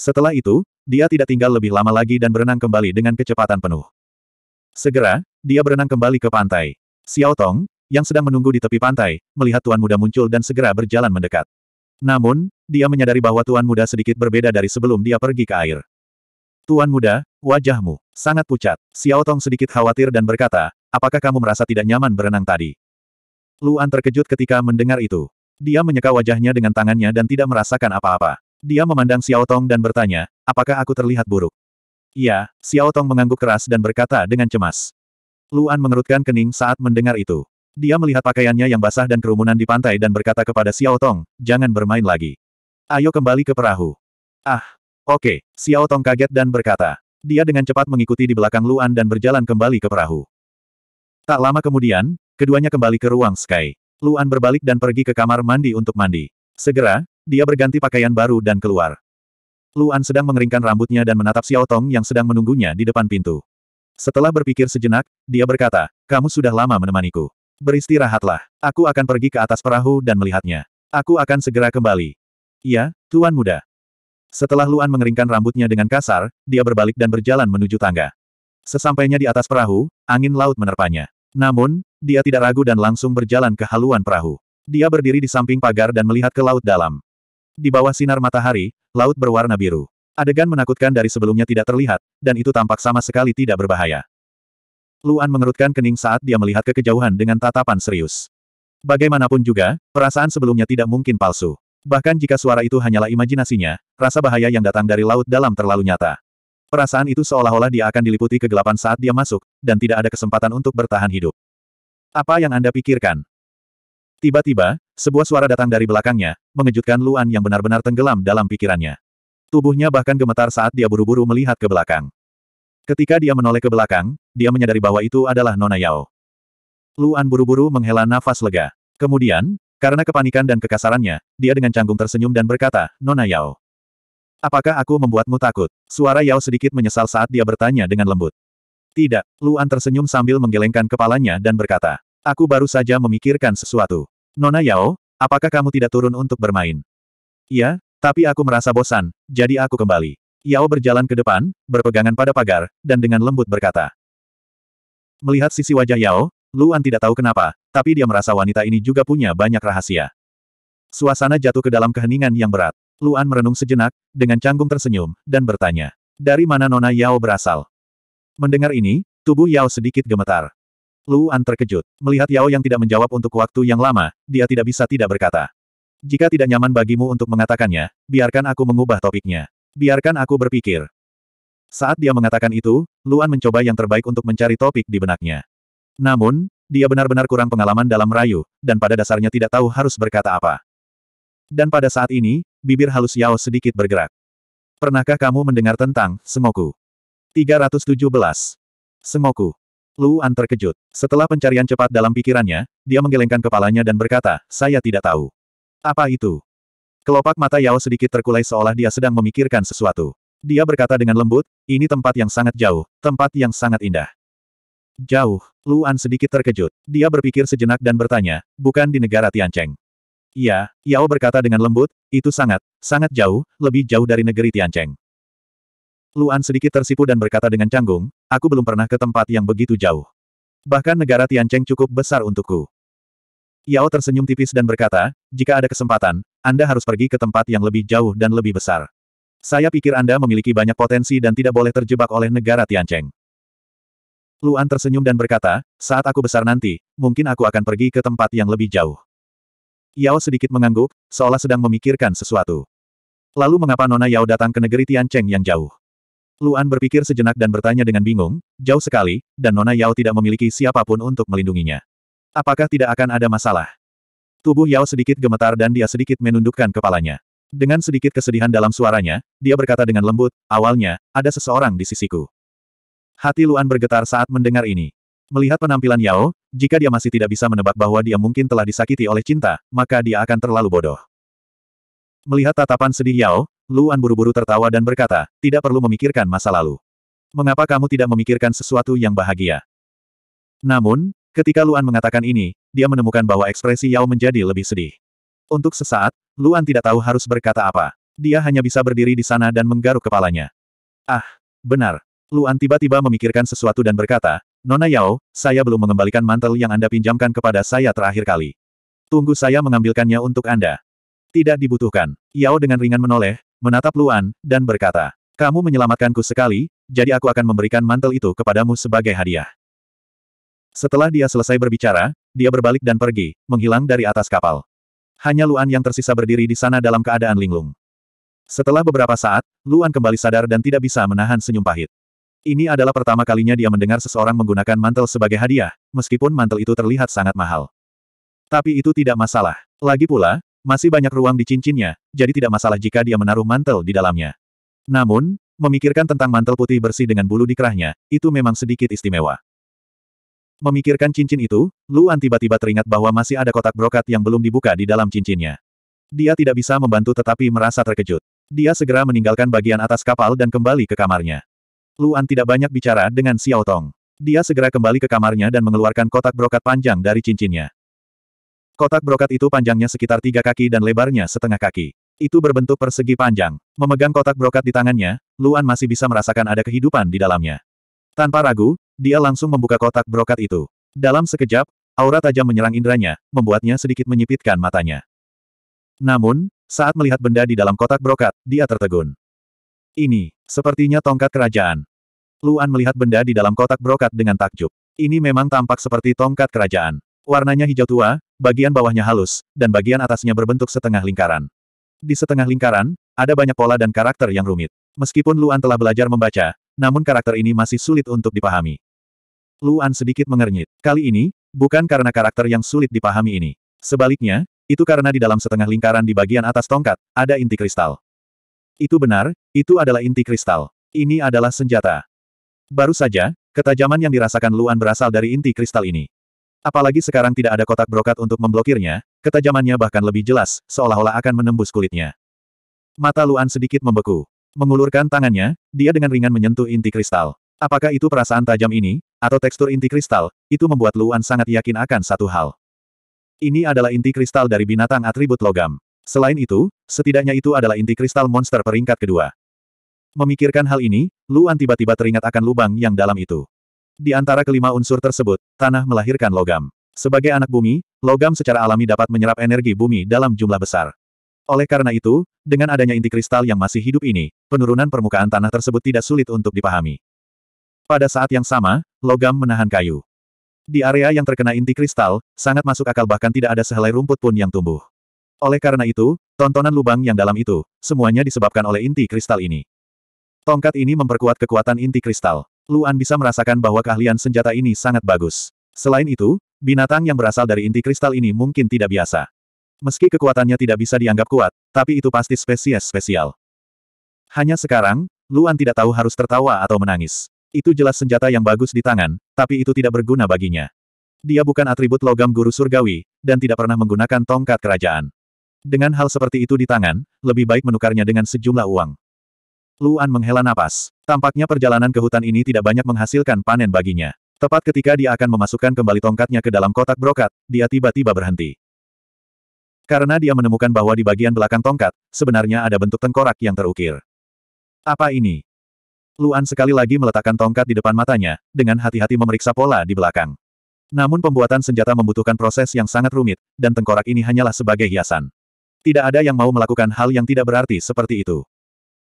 Setelah itu, dia tidak tinggal lebih lama lagi dan berenang kembali dengan kecepatan penuh. Segera, dia berenang kembali ke pantai. Xiao Tong, yang sedang menunggu di tepi pantai, melihat tuan muda muncul dan segera berjalan mendekat. Namun, dia menyadari bahwa Tuan Muda sedikit berbeda dari sebelum dia pergi ke air. Tuan Muda, wajahmu sangat pucat. Xiao Tong sedikit khawatir dan berkata, apakah kamu merasa tidak nyaman berenang tadi? Luan terkejut ketika mendengar itu. Dia menyeka wajahnya dengan tangannya dan tidak merasakan apa-apa. Dia memandang Xiao Tong dan bertanya, apakah aku terlihat buruk? Iya, Xiao Tong mengangguk keras dan berkata dengan cemas. Luan mengerutkan kening saat mendengar itu. Dia melihat pakaiannya yang basah dan kerumunan di pantai dan berkata kepada Xiao Tong, jangan bermain lagi. Ayo kembali ke perahu. Ah, oke, okay. Xiao Tong kaget dan berkata. Dia dengan cepat mengikuti di belakang Luan dan berjalan kembali ke perahu. Tak lama kemudian, keduanya kembali ke ruang Sky. Luan berbalik dan pergi ke kamar mandi untuk mandi. Segera, dia berganti pakaian baru dan keluar. Luan sedang mengeringkan rambutnya dan menatap Xiao Tong yang sedang menunggunya di depan pintu. Setelah berpikir sejenak, dia berkata, kamu sudah lama menemaniku beristirahatlah. Aku akan pergi ke atas perahu dan melihatnya. Aku akan segera kembali. Ya, Tuan Muda. Setelah Luan mengeringkan rambutnya dengan kasar, dia berbalik dan berjalan menuju tangga. Sesampainya di atas perahu, angin laut menerpanya. Namun, dia tidak ragu dan langsung berjalan ke haluan perahu. Dia berdiri di samping pagar dan melihat ke laut dalam. Di bawah sinar matahari, laut berwarna biru. Adegan menakutkan dari sebelumnya tidak terlihat, dan itu tampak sama sekali tidak berbahaya. Luan mengerutkan kening saat dia melihat ke kejauhan dengan tatapan serius. Bagaimanapun juga, perasaan sebelumnya tidak mungkin palsu. Bahkan jika suara itu hanyalah imajinasinya, rasa bahaya yang datang dari laut dalam terlalu nyata. Perasaan itu seolah-olah dia akan diliputi kegelapan saat dia masuk, dan tidak ada kesempatan untuk bertahan hidup. Apa yang Anda pikirkan? Tiba-tiba, sebuah suara datang dari belakangnya, mengejutkan Luan yang benar-benar tenggelam dalam pikirannya. Tubuhnya bahkan gemetar saat dia buru-buru melihat ke belakang. Ketika dia menoleh ke belakang, dia menyadari bahwa itu adalah Nona Yao. Luan buru-buru menghela nafas lega. Kemudian, karena kepanikan dan kekasarannya, dia dengan canggung tersenyum dan berkata, Nona Yao. Apakah aku membuatmu takut? Suara Yao sedikit menyesal saat dia bertanya dengan lembut. Tidak, Luan tersenyum sambil menggelengkan kepalanya dan berkata, Aku baru saja memikirkan sesuatu. Nona Yao, apakah kamu tidak turun untuk bermain? Iya, tapi aku merasa bosan, jadi aku kembali. Yao berjalan ke depan, berpegangan pada pagar, dan dengan lembut berkata. Melihat sisi wajah Yao, Luan tidak tahu kenapa, tapi dia merasa wanita ini juga punya banyak rahasia. Suasana jatuh ke dalam keheningan yang berat. Luan merenung sejenak, dengan canggung tersenyum, dan bertanya. Dari mana Nona Yao berasal? Mendengar ini, tubuh Yao sedikit gemetar. Luan terkejut. Melihat Yao yang tidak menjawab untuk waktu yang lama, dia tidak bisa tidak berkata. Jika tidak nyaman bagimu untuk mengatakannya, biarkan aku mengubah topiknya. Biarkan aku berpikir. Saat dia mengatakan itu, Luan mencoba yang terbaik untuk mencari topik di benaknya. Namun, dia benar-benar kurang pengalaman dalam merayu, dan pada dasarnya tidak tahu harus berkata apa. Dan pada saat ini, bibir halus Yao sedikit bergerak. Pernahkah kamu mendengar tentang Sengoku? 317. Sengoku. Luan terkejut. Setelah pencarian cepat dalam pikirannya, dia menggelengkan kepalanya dan berkata, saya tidak tahu. Apa itu? Kelopak mata Yao sedikit terkulai seolah dia sedang memikirkan sesuatu. Dia berkata dengan lembut, ini tempat yang sangat jauh, tempat yang sangat indah. Jauh, Luan sedikit terkejut. Dia berpikir sejenak dan bertanya, bukan di negara Tiancheng. Ya, Yao berkata dengan lembut, itu sangat, sangat jauh, lebih jauh dari negeri Tiancheng. Luan sedikit tersipu dan berkata dengan canggung, aku belum pernah ke tempat yang begitu jauh. Bahkan negara Tiancheng cukup besar untukku. Yao tersenyum tipis dan berkata, jika ada kesempatan, anda harus pergi ke tempat yang lebih jauh dan lebih besar. Saya pikir Anda memiliki banyak potensi dan tidak boleh terjebak oleh negara Tiancheng. Luan tersenyum dan berkata, saat aku besar nanti, mungkin aku akan pergi ke tempat yang lebih jauh. Yao sedikit mengangguk, seolah sedang memikirkan sesuatu. Lalu mengapa Nona Yao datang ke negeri Tiancheng yang jauh? Luan berpikir sejenak dan bertanya dengan bingung, jauh sekali, dan Nona Yao tidak memiliki siapapun untuk melindunginya. Apakah tidak akan ada masalah? Tubuh Yao sedikit gemetar dan dia sedikit menundukkan kepalanya. Dengan sedikit kesedihan dalam suaranya, dia berkata dengan lembut, awalnya, ada seseorang di sisiku. Hati Luan bergetar saat mendengar ini. Melihat penampilan Yao, jika dia masih tidak bisa menebak bahwa dia mungkin telah disakiti oleh cinta, maka dia akan terlalu bodoh. Melihat tatapan sedih Yao, Luan buru-buru tertawa dan berkata, tidak perlu memikirkan masa lalu. Mengapa kamu tidak memikirkan sesuatu yang bahagia? Namun, ketika Luan mengatakan ini, dia menemukan bahwa ekspresi Yao menjadi lebih sedih. Untuk sesaat, Luan tidak tahu harus berkata apa. Dia hanya bisa berdiri di sana dan menggaruk kepalanya. Ah, benar. Luan tiba-tiba memikirkan sesuatu dan berkata, Nona Yao, saya belum mengembalikan mantel yang Anda pinjamkan kepada saya terakhir kali. Tunggu saya mengambilkannya untuk Anda. Tidak dibutuhkan. Yao dengan ringan menoleh, menatap Luan, dan berkata, Kamu menyelamatkanku sekali, jadi aku akan memberikan mantel itu kepadamu sebagai hadiah. Setelah dia selesai berbicara, dia berbalik dan pergi, menghilang dari atas kapal. Hanya Luan yang tersisa berdiri di sana dalam keadaan linglung. Setelah beberapa saat, Luan kembali sadar dan tidak bisa menahan senyum pahit. Ini adalah pertama kalinya dia mendengar seseorang menggunakan mantel sebagai hadiah, meskipun mantel itu terlihat sangat mahal. Tapi itu tidak masalah. Lagi pula, masih banyak ruang di cincinnya, jadi tidak masalah jika dia menaruh mantel di dalamnya. Namun, Memikirkan tentang mantel putih bersih dengan bulu di kerahnya, itu memang sedikit istimewa. Memikirkan cincin itu, Luan tiba-tiba teringat bahwa masih ada kotak brokat yang belum dibuka di dalam cincinnya. Dia tidak bisa membantu tetapi merasa terkejut. Dia segera meninggalkan bagian atas kapal dan kembali ke kamarnya. Luan tidak banyak bicara dengan Xiao Tong. Dia segera kembali ke kamarnya dan mengeluarkan kotak brokat panjang dari cincinnya. Kotak brokat itu panjangnya sekitar tiga kaki dan lebarnya setengah kaki. Itu berbentuk persegi panjang. Memegang kotak brokat di tangannya, Luan masih bisa merasakan ada kehidupan di dalamnya. Tanpa ragu, dia langsung membuka kotak brokat itu. Dalam sekejap, aura tajam menyerang indranya, membuatnya sedikit menyipitkan matanya. Namun, saat melihat benda di dalam kotak brokat, dia tertegun. Ini, sepertinya tongkat kerajaan. Luan melihat benda di dalam kotak brokat dengan takjub. Ini memang tampak seperti tongkat kerajaan. Warnanya hijau tua, bagian bawahnya halus, dan bagian atasnya berbentuk setengah lingkaran. Di setengah lingkaran, ada banyak pola dan karakter yang rumit. Meskipun Luan telah belajar membaca, namun karakter ini masih sulit untuk dipahami. Luan sedikit mengernyit. Kali ini, bukan karena karakter yang sulit dipahami ini. Sebaliknya, itu karena di dalam setengah lingkaran di bagian atas tongkat, ada inti kristal. Itu benar, itu adalah inti kristal. Ini adalah senjata. Baru saja, ketajaman yang dirasakan Luan berasal dari inti kristal ini. Apalagi sekarang tidak ada kotak brokat untuk memblokirnya, ketajamannya bahkan lebih jelas, seolah-olah akan menembus kulitnya. Mata Luan sedikit membeku. Mengulurkan tangannya, dia dengan ringan menyentuh inti kristal. Apakah itu perasaan tajam ini, atau tekstur inti kristal, itu membuat Luan sangat yakin akan satu hal. Ini adalah inti kristal dari binatang atribut logam. Selain itu, setidaknya itu adalah inti kristal monster peringkat kedua. Memikirkan hal ini, Luan tiba-tiba teringat akan lubang yang dalam itu. Di antara kelima unsur tersebut, tanah melahirkan logam. Sebagai anak bumi, logam secara alami dapat menyerap energi bumi dalam jumlah besar. Oleh karena itu, dengan adanya inti kristal yang masih hidup ini, penurunan permukaan tanah tersebut tidak sulit untuk dipahami. Pada saat yang sama, logam menahan kayu. Di area yang terkena inti kristal, sangat masuk akal bahkan tidak ada sehelai rumput pun yang tumbuh. Oleh karena itu, tontonan lubang yang dalam itu, semuanya disebabkan oleh inti kristal ini. Tongkat ini memperkuat kekuatan inti kristal. Luan bisa merasakan bahwa keahlian senjata ini sangat bagus. Selain itu, binatang yang berasal dari inti kristal ini mungkin tidak biasa. Meski kekuatannya tidak bisa dianggap kuat, tapi itu pasti spesies spesial. Hanya sekarang, Luan tidak tahu harus tertawa atau menangis. Itu jelas senjata yang bagus di tangan, tapi itu tidak berguna baginya. Dia bukan atribut logam guru surgawi, dan tidak pernah menggunakan tongkat kerajaan. Dengan hal seperti itu di tangan, lebih baik menukarnya dengan sejumlah uang. Luan menghela napas. Tampaknya perjalanan ke hutan ini tidak banyak menghasilkan panen baginya. Tepat ketika dia akan memasukkan kembali tongkatnya ke dalam kotak brokat, dia tiba-tiba berhenti. Karena dia menemukan bahwa di bagian belakang tongkat, sebenarnya ada bentuk tengkorak yang terukir. Apa ini? Luan sekali lagi meletakkan tongkat di depan matanya, dengan hati-hati memeriksa pola di belakang. Namun pembuatan senjata membutuhkan proses yang sangat rumit, dan tengkorak ini hanyalah sebagai hiasan. Tidak ada yang mau melakukan hal yang tidak berarti seperti itu.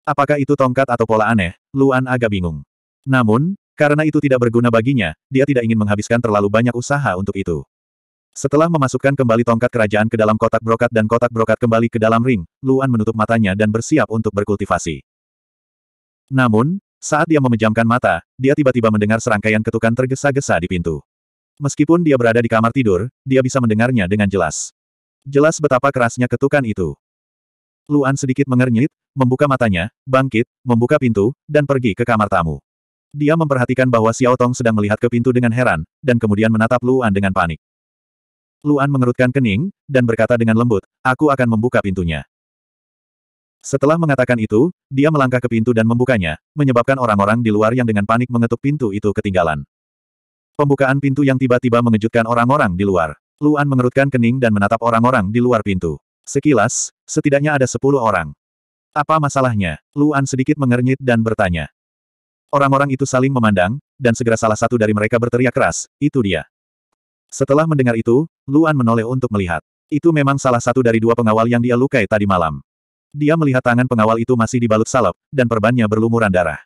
Apakah itu tongkat atau pola aneh, Luan agak bingung. Namun, karena itu tidak berguna baginya, dia tidak ingin menghabiskan terlalu banyak usaha untuk itu. Setelah memasukkan kembali tongkat kerajaan ke dalam kotak brokat dan kotak brokat kembali ke dalam ring, Luan menutup matanya dan bersiap untuk berkultivasi. Namun, saat dia memejamkan mata, dia tiba-tiba mendengar serangkaian ketukan tergesa-gesa di pintu. Meskipun dia berada di kamar tidur, dia bisa mendengarnya dengan jelas. Jelas betapa kerasnya ketukan itu. Luan sedikit mengernyit, membuka matanya, bangkit, membuka pintu, dan pergi ke kamar tamu. Dia memperhatikan bahwa Xiao Tong sedang melihat ke pintu dengan heran, dan kemudian menatap Luan dengan panik. Luan mengerutkan kening, dan berkata dengan lembut, aku akan membuka pintunya. Setelah mengatakan itu, dia melangkah ke pintu dan membukanya, menyebabkan orang-orang di luar yang dengan panik mengetuk pintu itu ketinggalan. Pembukaan pintu yang tiba-tiba mengejutkan orang-orang di luar. Luan mengerutkan kening dan menatap orang-orang di luar pintu. Sekilas, setidaknya ada sepuluh orang. Apa masalahnya? Luan sedikit mengernyit dan bertanya. Orang-orang itu saling memandang, dan segera salah satu dari mereka berteriak keras, itu dia. Setelah mendengar itu, Luan menoleh untuk melihat. Itu memang salah satu dari dua pengawal yang dia lukai tadi malam. Dia melihat tangan pengawal itu masih dibalut salep, dan perbannya berlumuran darah.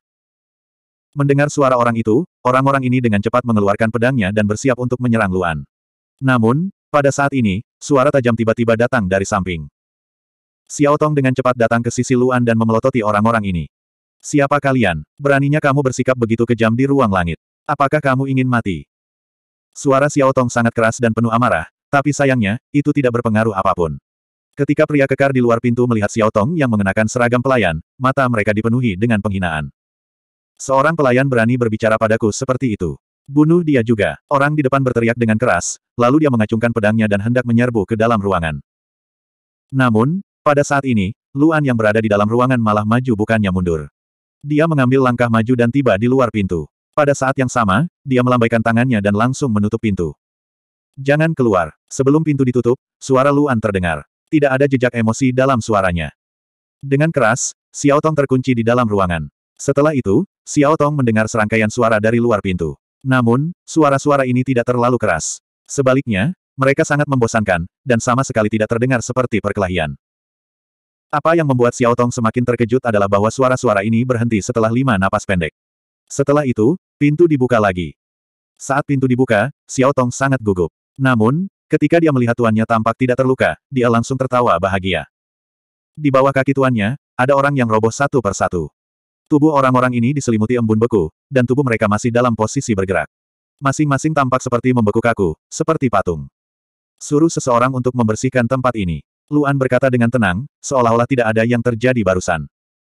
Mendengar suara orang itu, orang-orang ini dengan cepat mengeluarkan pedangnya dan bersiap untuk menyerang Luan. Namun, pada saat ini, suara tajam tiba-tiba datang dari samping. Xiao Tong dengan cepat datang ke sisi Luan dan memelototi orang-orang ini. Siapa kalian? Beraninya kamu bersikap begitu kejam di ruang langit. Apakah kamu ingin mati? Suara Xiao Tong sangat keras dan penuh amarah, tapi sayangnya, itu tidak berpengaruh apapun. Ketika pria kekar di luar pintu melihat Xiao Tong yang mengenakan seragam pelayan, mata mereka dipenuhi dengan penghinaan. Seorang pelayan berani berbicara padaku seperti itu. Bunuh dia juga. Orang di depan berteriak dengan keras, lalu dia mengacungkan pedangnya dan hendak menyerbu ke dalam ruangan. Namun, pada saat ini, Luan yang berada di dalam ruangan malah maju bukannya mundur. Dia mengambil langkah maju dan tiba di luar pintu. Pada saat yang sama, dia melambaikan tangannya dan langsung menutup pintu. Jangan keluar. Sebelum pintu ditutup, suara Luan terdengar. Tidak ada jejak emosi dalam suaranya. Dengan keras, Xiao Tong terkunci di dalam ruangan. Setelah itu, Xiao Tong mendengar serangkaian suara dari luar pintu. Namun, suara-suara ini tidak terlalu keras. Sebaliknya, mereka sangat membosankan, dan sama sekali tidak terdengar seperti perkelahian. Apa yang membuat Xiao Tong semakin terkejut adalah bahwa suara-suara ini berhenti setelah lima napas pendek. Setelah itu, Pintu dibuka lagi. Saat pintu dibuka, Xiao Tong sangat gugup. Namun, ketika dia melihat tuannya tampak tidak terluka, dia langsung tertawa bahagia. Di bawah kaki tuannya, ada orang yang roboh satu persatu. Tubuh orang-orang ini diselimuti embun beku, dan tubuh mereka masih dalam posisi bergerak. Masing-masing tampak seperti membeku kaku, seperti patung. Suruh seseorang untuk membersihkan tempat ini. Luan berkata dengan tenang, seolah-olah tidak ada yang terjadi barusan.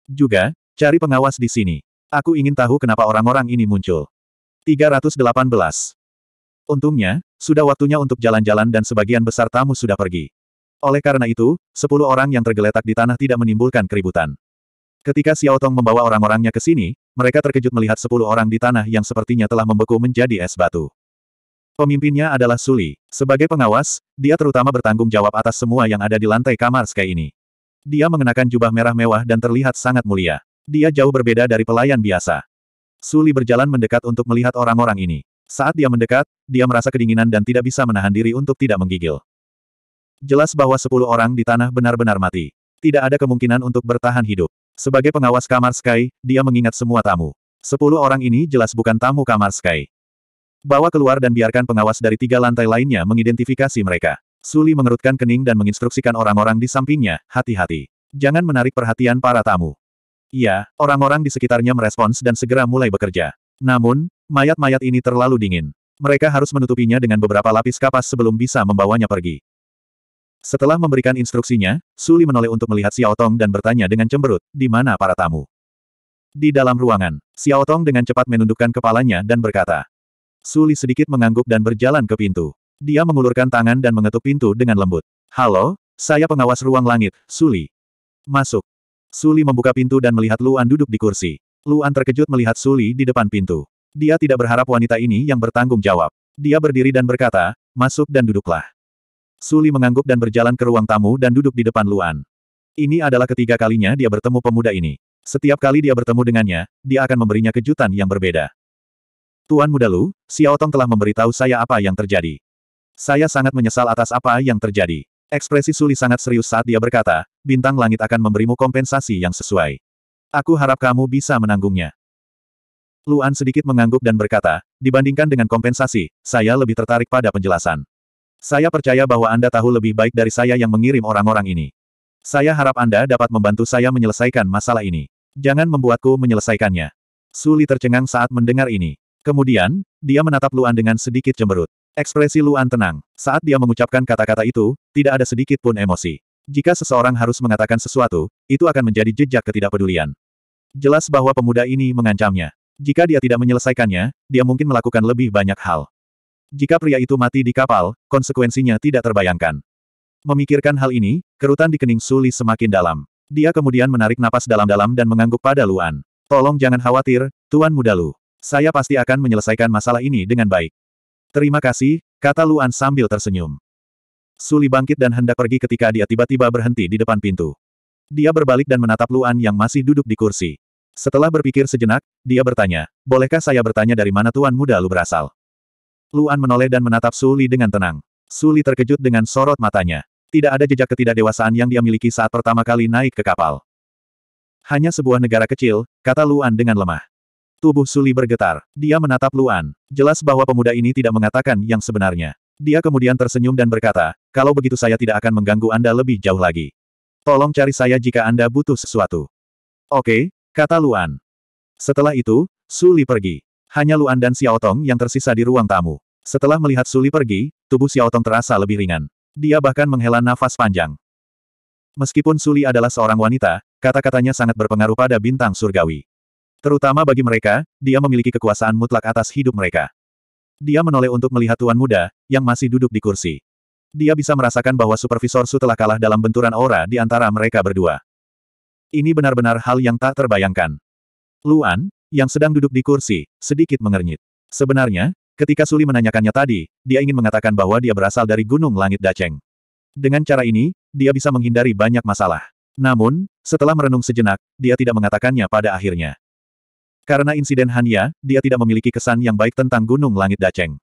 Juga, cari pengawas di sini. Aku ingin tahu kenapa orang-orang ini muncul. 318. Untungnya, sudah waktunya untuk jalan-jalan dan sebagian besar tamu sudah pergi. Oleh karena itu, sepuluh orang yang tergeletak di tanah tidak menimbulkan keributan. Ketika Xiao Tong membawa orang-orangnya ke sini, mereka terkejut melihat sepuluh orang di tanah yang sepertinya telah membeku menjadi es batu. Pemimpinnya adalah Suli. Sebagai pengawas, dia terutama bertanggung jawab atas semua yang ada di lantai kamar Sky ini. Dia mengenakan jubah merah mewah dan terlihat sangat mulia. Dia jauh berbeda dari pelayan biasa. Suli berjalan mendekat untuk melihat orang-orang ini. Saat dia mendekat, dia merasa kedinginan dan tidak bisa menahan diri untuk tidak menggigil. Jelas bahwa sepuluh orang di tanah benar-benar mati. Tidak ada kemungkinan untuk bertahan hidup. Sebagai pengawas kamar Sky, dia mengingat semua tamu. Sepuluh orang ini jelas bukan tamu kamar Sky. Bawa keluar dan biarkan pengawas dari tiga lantai lainnya mengidentifikasi mereka. Suli mengerutkan kening dan menginstruksikan orang-orang di sampingnya, hati-hati. Jangan menarik perhatian para tamu. Iya, orang-orang di sekitarnya merespons dan segera mulai bekerja. Namun, mayat-mayat ini terlalu dingin. Mereka harus menutupinya dengan beberapa lapis kapas sebelum bisa membawanya pergi. Setelah memberikan instruksinya, Suli menoleh untuk melihat Xiao Tong dan bertanya dengan cemberut, di mana para tamu? Di dalam ruangan, Xiao Tong dengan cepat menundukkan kepalanya dan berkata. Suli sedikit mengangguk dan berjalan ke pintu. Dia mengulurkan tangan dan mengetuk pintu dengan lembut. Halo, saya pengawas ruang langit, Suli. Masuk. Suli membuka pintu dan melihat Luan duduk di kursi. Luan terkejut melihat Suli di depan pintu. Dia tidak berharap wanita ini yang bertanggung jawab. Dia berdiri dan berkata, masuk dan duduklah. Suli mengangguk dan berjalan ke ruang tamu dan duduk di depan Luan. Ini adalah ketiga kalinya dia bertemu pemuda ini. Setiap kali dia bertemu dengannya, dia akan memberinya kejutan yang berbeda. Tuan muda Lu, Tong telah memberitahu saya apa yang terjadi. Saya sangat menyesal atas apa yang terjadi. Ekspresi Suli sangat serius saat dia berkata, bintang langit akan memberimu kompensasi yang sesuai. Aku harap kamu bisa menanggungnya. Luan sedikit mengangguk dan berkata, dibandingkan dengan kompensasi, saya lebih tertarik pada penjelasan. Saya percaya bahwa Anda tahu lebih baik dari saya yang mengirim orang-orang ini. Saya harap Anda dapat membantu saya menyelesaikan masalah ini. Jangan membuatku menyelesaikannya. Suli tercengang saat mendengar ini. Kemudian, dia menatap Luan dengan sedikit cemberut. Ekspresi Luan tenang. Saat dia mengucapkan kata-kata itu, tidak ada sedikit pun emosi. Jika seseorang harus mengatakan sesuatu, itu akan menjadi jejak ketidakpedulian. Jelas bahwa pemuda ini mengancamnya. Jika dia tidak menyelesaikannya, dia mungkin melakukan lebih banyak hal. Jika pria itu mati di kapal, konsekuensinya tidak terbayangkan. Memikirkan hal ini, kerutan di kening Suli semakin dalam. Dia kemudian menarik napas dalam-dalam dan mengangguk pada Luan. Tolong jangan khawatir, Tuan Muda Lu. Saya pasti akan menyelesaikan masalah ini dengan baik. Terima kasih, kata Luan sambil tersenyum. Suli bangkit dan hendak pergi ketika dia tiba-tiba berhenti di depan pintu. Dia berbalik dan menatap Luan yang masih duduk di kursi. Setelah berpikir sejenak, dia bertanya, bolehkah saya bertanya dari mana tuan muda lu berasal? Luan menoleh dan menatap Suli dengan tenang. Suli terkejut dengan sorot matanya. Tidak ada jejak ketidakdewasaan yang dia miliki saat pertama kali naik ke kapal. Hanya sebuah negara kecil, kata Luan dengan lemah. Tubuh Suli bergetar. Dia menatap Luan. Jelas bahwa pemuda ini tidak mengatakan yang sebenarnya. Dia kemudian tersenyum dan berkata, kalau begitu saya tidak akan mengganggu Anda lebih jauh lagi. Tolong cari saya jika Anda butuh sesuatu. Oke, kata Luan. Setelah itu, Suli pergi. Hanya Luan dan Xiao Tong yang tersisa di ruang tamu. Setelah melihat Suli pergi, tubuh Xiao Tong terasa lebih ringan. Dia bahkan menghela nafas panjang. Meskipun Suli adalah seorang wanita, kata-katanya sangat berpengaruh pada bintang surgawi. Terutama bagi mereka, dia memiliki kekuasaan mutlak atas hidup mereka. Dia menoleh untuk melihat Tuan Muda, yang masih duduk di kursi. Dia bisa merasakan bahwa Supervisor Su telah kalah dalam benturan aura di antara mereka berdua. Ini benar-benar hal yang tak terbayangkan. Luan, yang sedang duduk di kursi, sedikit mengernyit. Sebenarnya, ketika Suli menanyakannya tadi, dia ingin mengatakan bahwa dia berasal dari Gunung Langit Daceng. Dengan cara ini, dia bisa menghindari banyak masalah. Namun, setelah merenung sejenak, dia tidak mengatakannya pada akhirnya. Karena insiden Hanya, dia tidak memiliki kesan yang baik tentang Gunung Langit Daceng.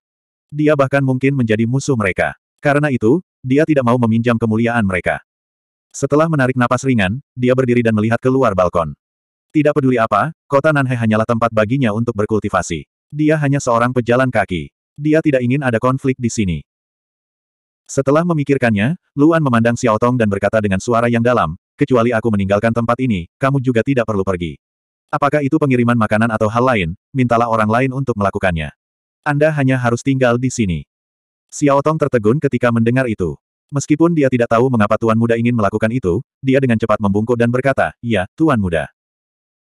Dia bahkan mungkin menjadi musuh mereka. Karena itu, dia tidak mau meminjam kemuliaan mereka. Setelah menarik napas ringan, dia berdiri dan melihat keluar balkon. Tidak peduli apa, kota Nanhe hanyalah tempat baginya untuk berkultivasi. Dia hanya seorang pejalan kaki. Dia tidak ingin ada konflik di sini. Setelah memikirkannya, Luan memandang Xiao Tong dan berkata dengan suara yang dalam, kecuali aku meninggalkan tempat ini, kamu juga tidak perlu pergi. Apakah itu pengiriman makanan atau hal lain, mintalah orang lain untuk melakukannya. Anda hanya harus tinggal di sini. Xiao Tong tertegun ketika mendengar itu. Meskipun dia tidak tahu mengapa Tuan Muda ingin melakukan itu, dia dengan cepat membungkuk dan berkata, Ya, Tuan Muda.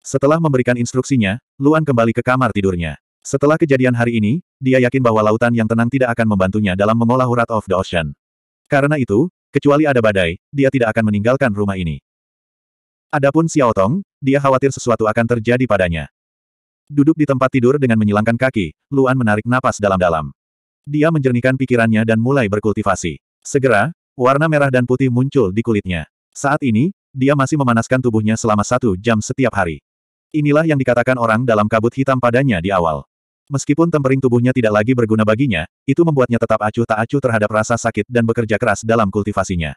Setelah memberikan instruksinya, Luan kembali ke kamar tidurnya. Setelah kejadian hari ini, dia yakin bahwa lautan yang tenang tidak akan membantunya dalam mengolah urat of the ocean. Karena itu, kecuali ada badai, dia tidak akan meninggalkan rumah ini. Adapun Xiao Tong, dia khawatir sesuatu akan terjadi padanya. Duduk di tempat tidur dengan menyilangkan kaki, Luan menarik napas dalam-dalam. Dia menjernihkan pikirannya dan mulai berkultivasi. Segera, warna merah dan putih muncul di kulitnya. Saat ini, dia masih memanaskan tubuhnya selama satu jam setiap hari. Inilah yang dikatakan orang dalam kabut hitam padanya di awal. Meskipun tempering tubuhnya tidak lagi berguna baginya, itu membuatnya tetap acuh tak acuh terhadap rasa sakit dan bekerja keras dalam kultivasinya.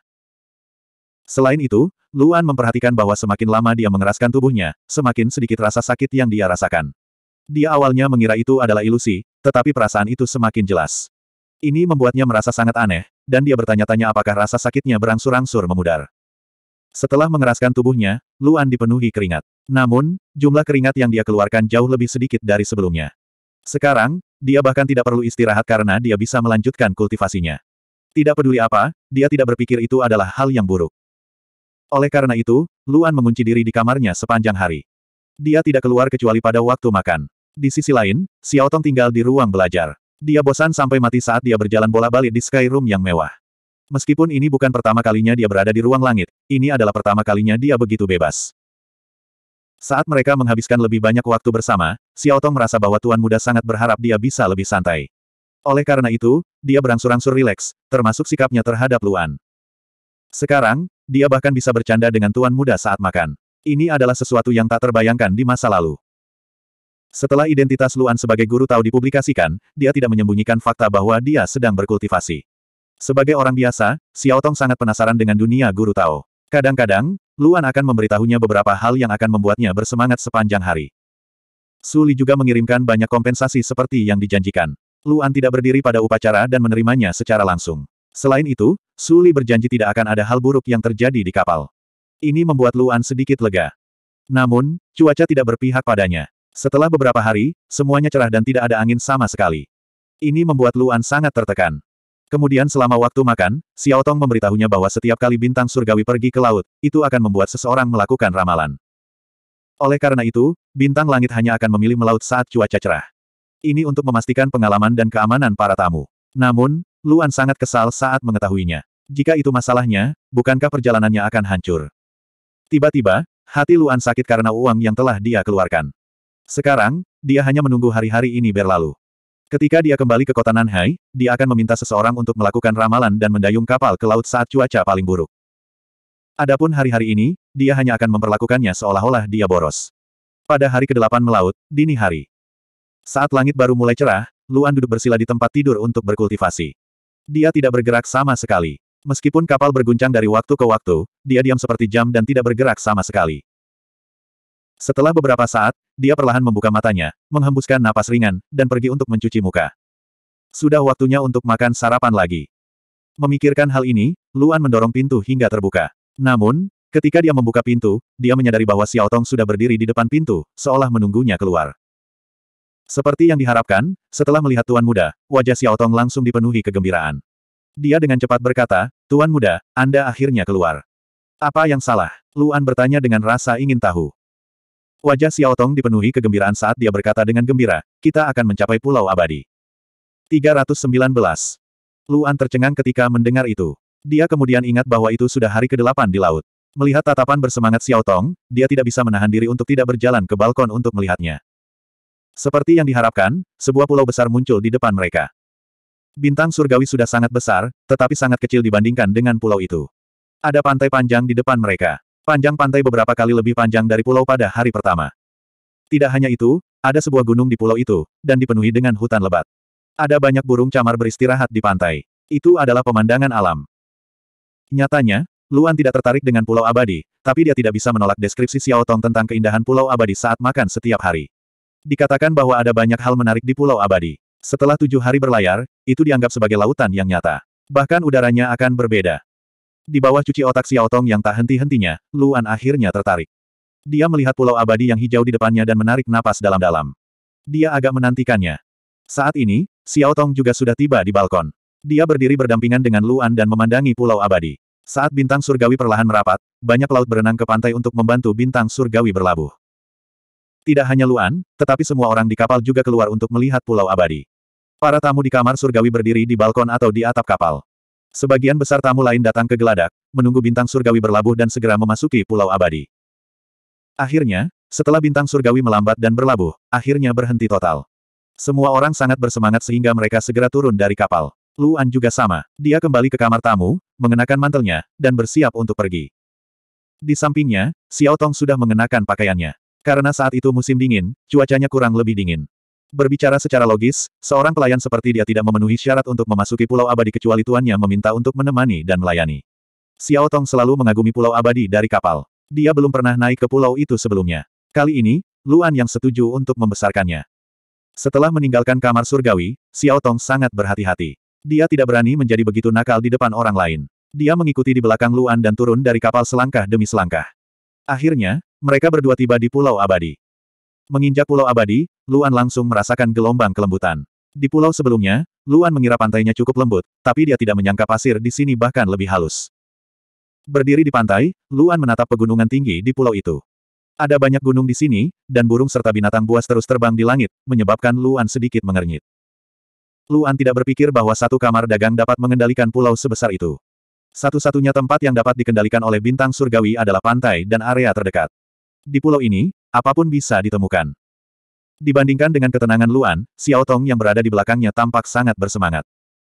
Selain itu, Luan memperhatikan bahwa semakin lama dia mengeraskan tubuhnya, semakin sedikit rasa sakit yang dia rasakan. Dia awalnya mengira itu adalah ilusi, tetapi perasaan itu semakin jelas. Ini membuatnya merasa sangat aneh, dan dia bertanya-tanya apakah rasa sakitnya berangsur-angsur memudar. Setelah mengeraskan tubuhnya, Luan dipenuhi keringat. Namun, jumlah keringat yang dia keluarkan jauh lebih sedikit dari sebelumnya. Sekarang, dia bahkan tidak perlu istirahat karena dia bisa melanjutkan kultivasinya. Tidak peduli apa, dia tidak berpikir itu adalah hal yang buruk. Oleh karena itu, Luan mengunci diri di kamarnya sepanjang hari. Dia tidak keluar kecuali pada waktu makan. Di sisi lain, Xiao Tong tinggal di ruang belajar. Dia bosan sampai mati saat dia berjalan bola balik di Skyroom yang mewah. Meskipun ini bukan pertama kalinya dia berada di ruang langit, ini adalah pertama kalinya dia begitu bebas. Saat mereka menghabiskan lebih banyak waktu bersama, Xiao Tong merasa bahwa Tuan Muda sangat berharap dia bisa lebih santai. Oleh karena itu, dia berangsur-angsur rileks, termasuk sikapnya terhadap Luan. Sekarang, dia bahkan bisa bercanda dengan tuan muda saat makan. Ini adalah sesuatu yang tak terbayangkan di masa lalu. Setelah identitas Luan sebagai guru tahu dipublikasikan, dia tidak menyembunyikan fakta bahwa dia sedang berkultivasi. Sebagai orang biasa, Xiao Tong sangat penasaran dengan dunia guru Tao. Kadang-kadang, Luan akan memberitahunya beberapa hal yang akan membuatnya bersemangat sepanjang hari. Suli juga mengirimkan banyak kompensasi seperti yang dijanjikan. Luan tidak berdiri pada upacara dan menerimanya secara langsung. Selain itu, Suli berjanji tidak akan ada hal buruk yang terjadi di kapal. Ini membuat Luan sedikit lega. Namun, cuaca tidak berpihak padanya. Setelah beberapa hari, semuanya cerah dan tidak ada angin sama sekali. Ini membuat Luan sangat tertekan. Kemudian selama waktu makan, Xiao Tong memberitahunya bahwa setiap kali bintang surgawi pergi ke laut, itu akan membuat seseorang melakukan ramalan. Oleh karena itu, bintang langit hanya akan memilih melaut saat cuaca cerah. Ini untuk memastikan pengalaman dan keamanan para tamu. Namun, Luan sangat kesal saat mengetahuinya. Jika itu masalahnya, bukankah perjalanannya akan hancur? Tiba-tiba, hati Luan sakit karena uang yang telah dia keluarkan. Sekarang, dia hanya menunggu hari-hari ini berlalu. Ketika dia kembali ke kota Nanhai, dia akan meminta seseorang untuk melakukan ramalan dan mendayung kapal ke laut saat cuaca paling buruk. Adapun hari-hari ini, dia hanya akan memperlakukannya seolah-olah dia boros. Pada hari ke-8 melaut, dini hari. Saat langit baru mulai cerah, Luan duduk bersila di tempat tidur untuk berkultivasi. Dia tidak bergerak sama sekali. Meskipun kapal berguncang dari waktu ke waktu, dia diam seperti jam dan tidak bergerak sama sekali. Setelah beberapa saat, dia perlahan membuka matanya, menghembuskan napas ringan, dan pergi untuk mencuci muka. Sudah waktunya untuk makan sarapan lagi. Memikirkan hal ini, Luan mendorong pintu hingga terbuka. Namun, ketika dia membuka pintu, dia menyadari bahwa Xiao Tong sudah berdiri di depan pintu, seolah menunggunya keluar. Seperti yang diharapkan, setelah melihat Tuan Muda, wajah Xiao Tong langsung dipenuhi kegembiraan. Dia dengan cepat berkata, Tuan Muda, Anda akhirnya keluar. Apa yang salah? Luan bertanya dengan rasa ingin tahu. Wajah Xiao Tong dipenuhi kegembiraan saat dia berkata dengan gembira, kita akan mencapai pulau abadi. 319. Luan tercengang ketika mendengar itu. Dia kemudian ingat bahwa itu sudah hari ke-8 di laut. Melihat tatapan bersemangat Xiao Tong, dia tidak bisa menahan diri untuk tidak berjalan ke balkon untuk melihatnya. Seperti yang diharapkan, sebuah pulau besar muncul di depan mereka. Bintang surgawi sudah sangat besar, tetapi sangat kecil dibandingkan dengan pulau itu. Ada pantai panjang di depan mereka. Panjang pantai beberapa kali lebih panjang dari pulau pada hari pertama. Tidak hanya itu, ada sebuah gunung di pulau itu, dan dipenuhi dengan hutan lebat. Ada banyak burung camar beristirahat di pantai. Itu adalah pemandangan alam. Nyatanya, Luan tidak tertarik dengan Pulau Abadi, tapi dia tidak bisa menolak deskripsi Xiao Tong tentang keindahan Pulau Abadi saat makan setiap hari. Dikatakan bahwa ada banyak hal menarik di Pulau Abadi. Setelah tujuh hari berlayar, itu dianggap sebagai lautan yang nyata. Bahkan udaranya akan berbeda. Di bawah cuci otak Xiao Tong yang tak henti-hentinya, Luan akhirnya tertarik. Dia melihat Pulau Abadi yang hijau di depannya dan menarik napas dalam-dalam. Dia agak menantikannya. Saat ini, Xiao Tong juga sudah tiba di balkon. Dia berdiri berdampingan dengan Luan dan memandangi Pulau Abadi. Saat bintang surgawi perlahan merapat, banyak laut berenang ke pantai untuk membantu bintang surgawi berlabuh. Tidak hanya Luan, tetapi semua orang di kapal juga keluar untuk melihat pulau abadi. Para tamu di kamar surgawi berdiri di balkon atau di atap kapal. Sebagian besar tamu lain datang ke geladak, menunggu bintang surgawi berlabuh dan segera memasuki pulau abadi. Akhirnya, setelah bintang surgawi melambat dan berlabuh, akhirnya berhenti total. Semua orang sangat bersemangat sehingga mereka segera turun dari kapal. Luan juga sama. Dia kembali ke kamar tamu, mengenakan mantelnya, dan bersiap untuk pergi. Di sampingnya, Xiao Tong sudah mengenakan pakaiannya. Karena saat itu musim dingin, cuacanya kurang lebih dingin. Berbicara secara logis, seorang pelayan seperti dia tidak memenuhi syarat untuk memasuki Pulau Abadi kecuali tuannya meminta untuk menemani dan melayani. Xiao Tong selalu mengagumi Pulau Abadi dari kapal. Dia belum pernah naik ke pulau itu sebelumnya. Kali ini, Luan yang setuju untuk membesarkannya. Setelah meninggalkan kamar surgawi, Xiao Tong sangat berhati-hati. Dia tidak berani menjadi begitu nakal di depan orang lain. Dia mengikuti di belakang Luan dan turun dari kapal selangkah demi selangkah. Akhirnya, mereka berdua tiba di Pulau Abadi. Menginjak Pulau Abadi, Luan langsung merasakan gelombang kelembutan. Di pulau sebelumnya, Luan mengira pantainya cukup lembut, tapi dia tidak menyangka pasir di sini bahkan lebih halus. Berdiri di pantai, Luan menatap pegunungan tinggi di pulau itu. Ada banyak gunung di sini, dan burung serta binatang buas terus terbang di langit, menyebabkan Luan sedikit mengernyit. Luan tidak berpikir bahwa satu kamar dagang dapat mengendalikan pulau sebesar itu. Satu-satunya tempat yang dapat dikendalikan oleh bintang surgawi adalah pantai dan area terdekat. Di pulau ini, apapun bisa ditemukan. Dibandingkan dengan ketenangan Luan, Xiao Tong yang berada di belakangnya tampak sangat bersemangat.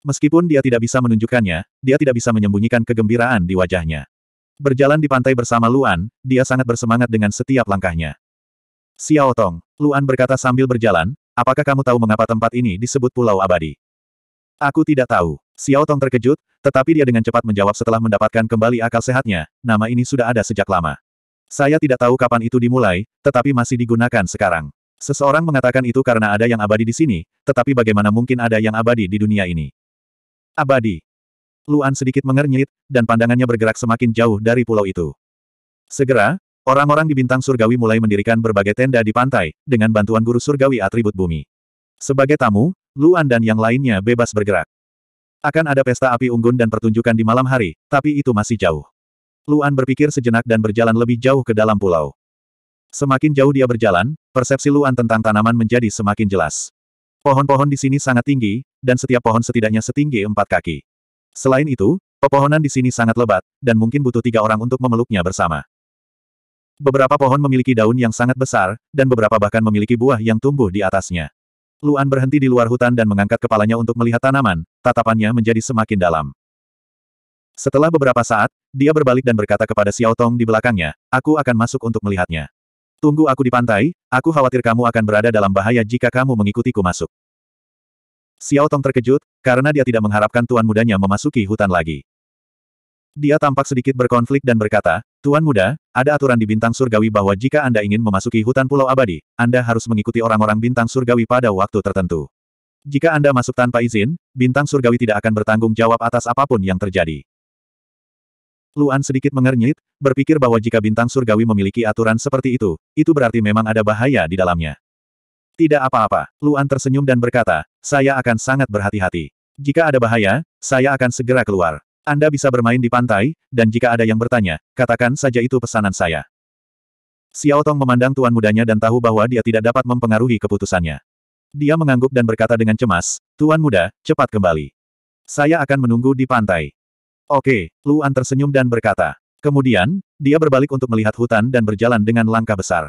Meskipun dia tidak bisa menunjukkannya, dia tidak bisa menyembunyikan kegembiraan di wajahnya. Berjalan di pantai bersama Luan, dia sangat bersemangat dengan setiap langkahnya. Xiao Tong, Luan berkata sambil berjalan, apakah kamu tahu mengapa tempat ini disebut Pulau Abadi? Aku tidak tahu. Xiao Tong terkejut, tetapi dia dengan cepat menjawab setelah mendapatkan kembali akal sehatnya, nama ini sudah ada sejak lama. Saya tidak tahu kapan itu dimulai, tetapi masih digunakan sekarang. Seseorang mengatakan itu karena ada yang abadi di sini, tetapi bagaimana mungkin ada yang abadi di dunia ini? Abadi. Luan sedikit mengernyit, dan pandangannya bergerak semakin jauh dari pulau itu. Segera, orang-orang di bintang surgawi mulai mendirikan berbagai tenda di pantai, dengan bantuan guru surgawi atribut bumi. Sebagai tamu, Luan dan yang lainnya bebas bergerak. Akan ada pesta api unggun dan pertunjukan di malam hari, tapi itu masih jauh. Luan berpikir sejenak dan berjalan lebih jauh ke dalam pulau. Semakin jauh dia berjalan, persepsi Luan tentang tanaman menjadi semakin jelas. Pohon-pohon di sini sangat tinggi, dan setiap pohon setidaknya setinggi empat kaki. Selain itu, pepohonan di sini sangat lebat, dan mungkin butuh tiga orang untuk memeluknya bersama. Beberapa pohon memiliki daun yang sangat besar, dan beberapa bahkan memiliki buah yang tumbuh di atasnya. Luan berhenti di luar hutan dan mengangkat kepalanya untuk melihat tanaman, tatapannya menjadi semakin dalam. Setelah beberapa saat, dia berbalik dan berkata kepada Xiao Tong di belakangnya, aku akan masuk untuk melihatnya. Tunggu aku di pantai, aku khawatir kamu akan berada dalam bahaya jika kamu mengikutiku masuk. Xiao Tong terkejut, karena dia tidak mengharapkan tuan mudanya memasuki hutan lagi. Dia tampak sedikit berkonflik dan berkata, Tuan muda, ada aturan di bintang surgawi bahwa jika Anda ingin memasuki hutan pulau abadi, Anda harus mengikuti orang-orang bintang surgawi pada waktu tertentu. Jika Anda masuk tanpa izin, bintang surgawi tidak akan bertanggung jawab atas apapun yang terjadi. Luan sedikit mengernyit, berpikir bahwa jika bintang surgawi memiliki aturan seperti itu, itu berarti memang ada bahaya di dalamnya. Tidak apa-apa, Luan tersenyum dan berkata, saya akan sangat berhati-hati. Jika ada bahaya, saya akan segera keluar. Anda bisa bermain di pantai, dan jika ada yang bertanya, katakan saja itu pesanan saya. Xiao Tong memandang tuan mudanya dan tahu bahwa dia tidak dapat mempengaruhi keputusannya. Dia mengangguk dan berkata dengan cemas, Tuan muda, cepat kembali. Saya akan menunggu di pantai. Oke, Luan tersenyum dan berkata. Kemudian, dia berbalik untuk melihat hutan dan berjalan dengan langkah besar.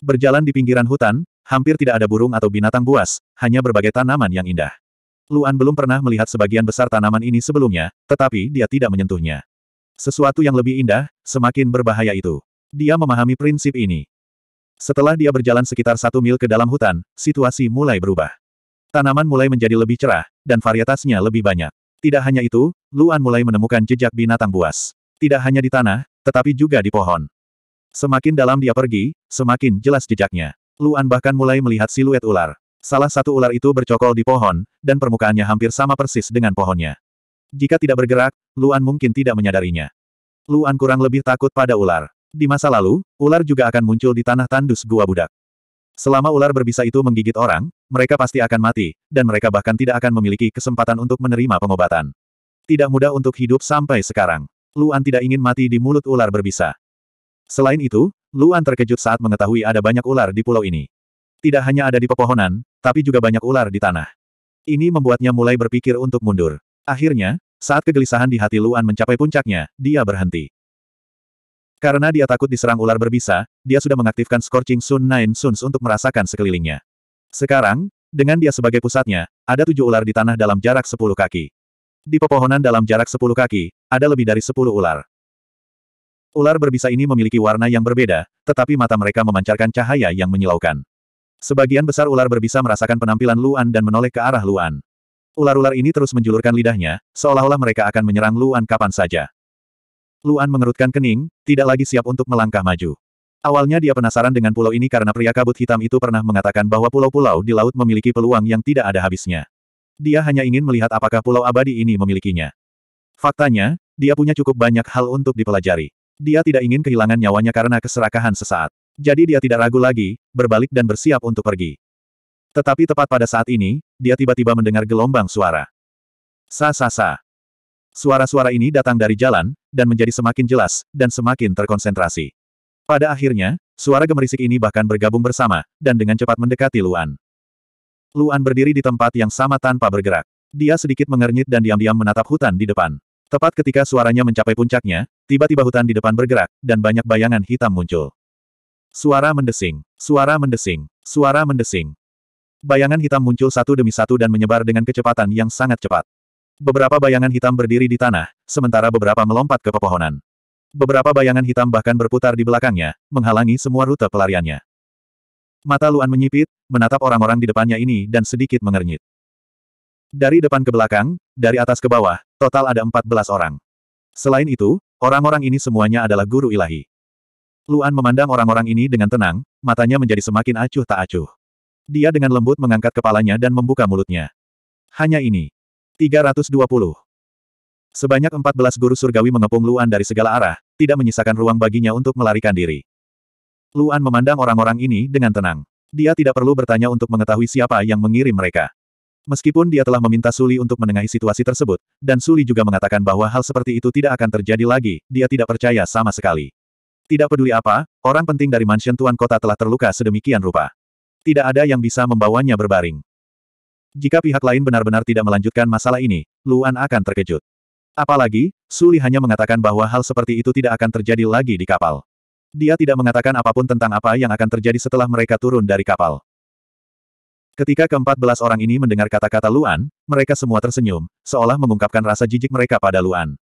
Berjalan di pinggiran hutan, hampir tidak ada burung atau binatang buas, hanya berbagai tanaman yang indah. Luan belum pernah melihat sebagian besar tanaman ini sebelumnya, tetapi dia tidak menyentuhnya. Sesuatu yang lebih indah, semakin berbahaya itu. Dia memahami prinsip ini. Setelah dia berjalan sekitar satu mil ke dalam hutan, situasi mulai berubah. Tanaman mulai menjadi lebih cerah, dan varietasnya lebih banyak. Tidak hanya itu, Luan mulai menemukan jejak binatang buas. Tidak hanya di tanah, tetapi juga di pohon. Semakin dalam dia pergi, semakin jelas jejaknya. Luan bahkan mulai melihat siluet ular. Salah satu ular itu bercokol di pohon, dan permukaannya hampir sama persis dengan pohonnya. Jika tidak bergerak, Luan mungkin tidak menyadarinya. Luan kurang lebih takut pada ular. Di masa lalu, ular juga akan muncul di tanah tandus gua budak. Selama ular berbisa itu menggigit orang, mereka pasti akan mati, dan mereka bahkan tidak akan memiliki kesempatan untuk menerima pengobatan. Tidak mudah untuk hidup sampai sekarang. Luan tidak ingin mati di mulut ular berbisa. Selain itu, Luan terkejut saat mengetahui ada banyak ular di pulau ini. Tidak hanya ada di pepohonan, tapi juga banyak ular di tanah. Ini membuatnya mulai berpikir untuk mundur. Akhirnya, saat kegelisahan di hati Luan mencapai puncaknya, dia berhenti. Karena dia takut diserang ular berbisa, dia sudah mengaktifkan Scorching Sun Nine Suns untuk merasakan sekelilingnya. Sekarang, dengan dia sebagai pusatnya, ada tujuh ular di tanah dalam jarak sepuluh kaki. Di pepohonan dalam jarak sepuluh kaki, ada lebih dari sepuluh ular. Ular berbisa ini memiliki warna yang berbeda, tetapi mata mereka memancarkan cahaya yang menyilaukan. Sebagian besar ular berbisa merasakan penampilan Luan dan menoleh ke arah Luan. Ular-ular ini terus menjulurkan lidahnya, seolah-olah mereka akan menyerang Luan kapan saja. Luan mengerutkan kening, tidak lagi siap untuk melangkah maju. Awalnya dia penasaran dengan pulau ini karena pria kabut hitam itu pernah mengatakan bahwa pulau-pulau di laut memiliki peluang yang tidak ada habisnya. Dia hanya ingin melihat apakah pulau abadi ini memilikinya. Faktanya, dia punya cukup banyak hal untuk dipelajari. Dia tidak ingin kehilangan nyawanya karena keserakahan sesaat. Jadi dia tidak ragu lagi, berbalik dan bersiap untuk pergi. Tetapi tepat pada saat ini, dia tiba-tiba mendengar gelombang suara. Sa-sa-sa. Suara-suara ini datang dari jalan, dan menjadi semakin jelas, dan semakin terkonsentrasi. Pada akhirnya, suara gemerisik ini bahkan bergabung bersama, dan dengan cepat mendekati Luan. Luan berdiri di tempat yang sama tanpa bergerak. Dia sedikit mengernyit dan diam-diam menatap hutan di depan. Tepat ketika suaranya mencapai puncaknya, tiba-tiba hutan di depan bergerak, dan banyak bayangan hitam muncul. Suara mendesing, suara mendesing, suara mendesing. Bayangan hitam muncul satu demi satu dan menyebar dengan kecepatan yang sangat cepat. Beberapa bayangan hitam berdiri di tanah, sementara beberapa melompat ke pepohonan. Beberapa bayangan hitam bahkan berputar di belakangnya, menghalangi semua rute pelariannya. Mata Luan menyipit, menatap orang-orang di depannya ini dan sedikit mengernyit. Dari depan ke belakang, dari atas ke bawah, total ada 14 orang. Selain itu, orang-orang ini semuanya adalah guru ilahi. Luan memandang orang-orang ini dengan tenang, matanya menjadi semakin acuh tak acuh. Dia dengan lembut mengangkat kepalanya dan membuka mulutnya. Hanya ini. 320. Sebanyak 14 guru surgawi mengepung Luan dari segala arah, tidak menyisakan ruang baginya untuk melarikan diri. Luan memandang orang-orang ini dengan tenang. Dia tidak perlu bertanya untuk mengetahui siapa yang mengirim mereka. Meskipun dia telah meminta Suli untuk menengahi situasi tersebut, dan Suli juga mengatakan bahwa hal seperti itu tidak akan terjadi lagi, dia tidak percaya sama sekali. Tidak peduli apa, orang penting dari mansion tuan kota telah terluka sedemikian rupa. Tidak ada yang bisa membawanya berbaring. Jika pihak lain benar-benar tidak melanjutkan masalah ini, Luan akan terkejut. Apalagi, Suli hanya mengatakan bahwa hal seperti itu tidak akan terjadi lagi di kapal. Dia tidak mengatakan apapun tentang apa yang akan terjadi setelah mereka turun dari kapal. Ketika keempat belas orang ini mendengar kata-kata Luan, mereka semua tersenyum, seolah mengungkapkan rasa jijik mereka pada Luan.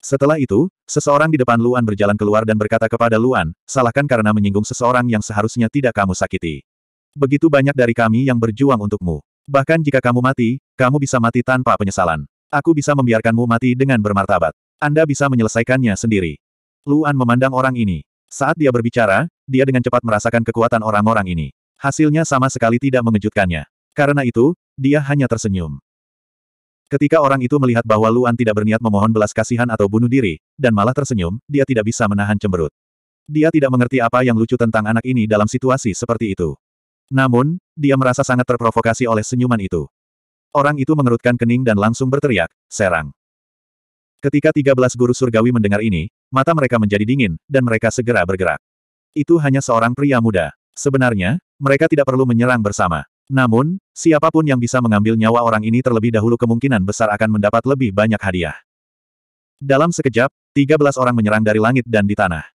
Setelah itu, seseorang di depan Luan berjalan keluar dan berkata kepada Luan, salahkan karena menyinggung seseorang yang seharusnya tidak kamu sakiti. Begitu banyak dari kami yang berjuang untukmu. Bahkan jika kamu mati, kamu bisa mati tanpa penyesalan. Aku bisa membiarkanmu mati dengan bermartabat. Anda bisa menyelesaikannya sendiri. Luan memandang orang ini. Saat dia berbicara, dia dengan cepat merasakan kekuatan orang-orang ini. Hasilnya sama sekali tidak mengejutkannya. Karena itu, dia hanya tersenyum. Ketika orang itu melihat bahwa Luan tidak berniat memohon belas kasihan atau bunuh diri, dan malah tersenyum, dia tidak bisa menahan cemberut. Dia tidak mengerti apa yang lucu tentang anak ini dalam situasi seperti itu. Namun, dia merasa sangat terprovokasi oleh senyuman itu. Orang itu mengerutkan kening dan langsung berteriak, serang. Ketika 13 guru surgawi mendengar ini, mata mereka menjadi dingin, dan mereka segera bergerak. Itu hanya seorang pria muda. Sebenarnya, mereka tidak perlu menyerang bersama. Namun, siapapun yang bisa mengambil nyawa orang ini terlebih dahulu kemungkinan besar akan mendapat lebih banyak hadiah. Dalam sekejap, tiga belas orang menyerang dari langit dan di tanah.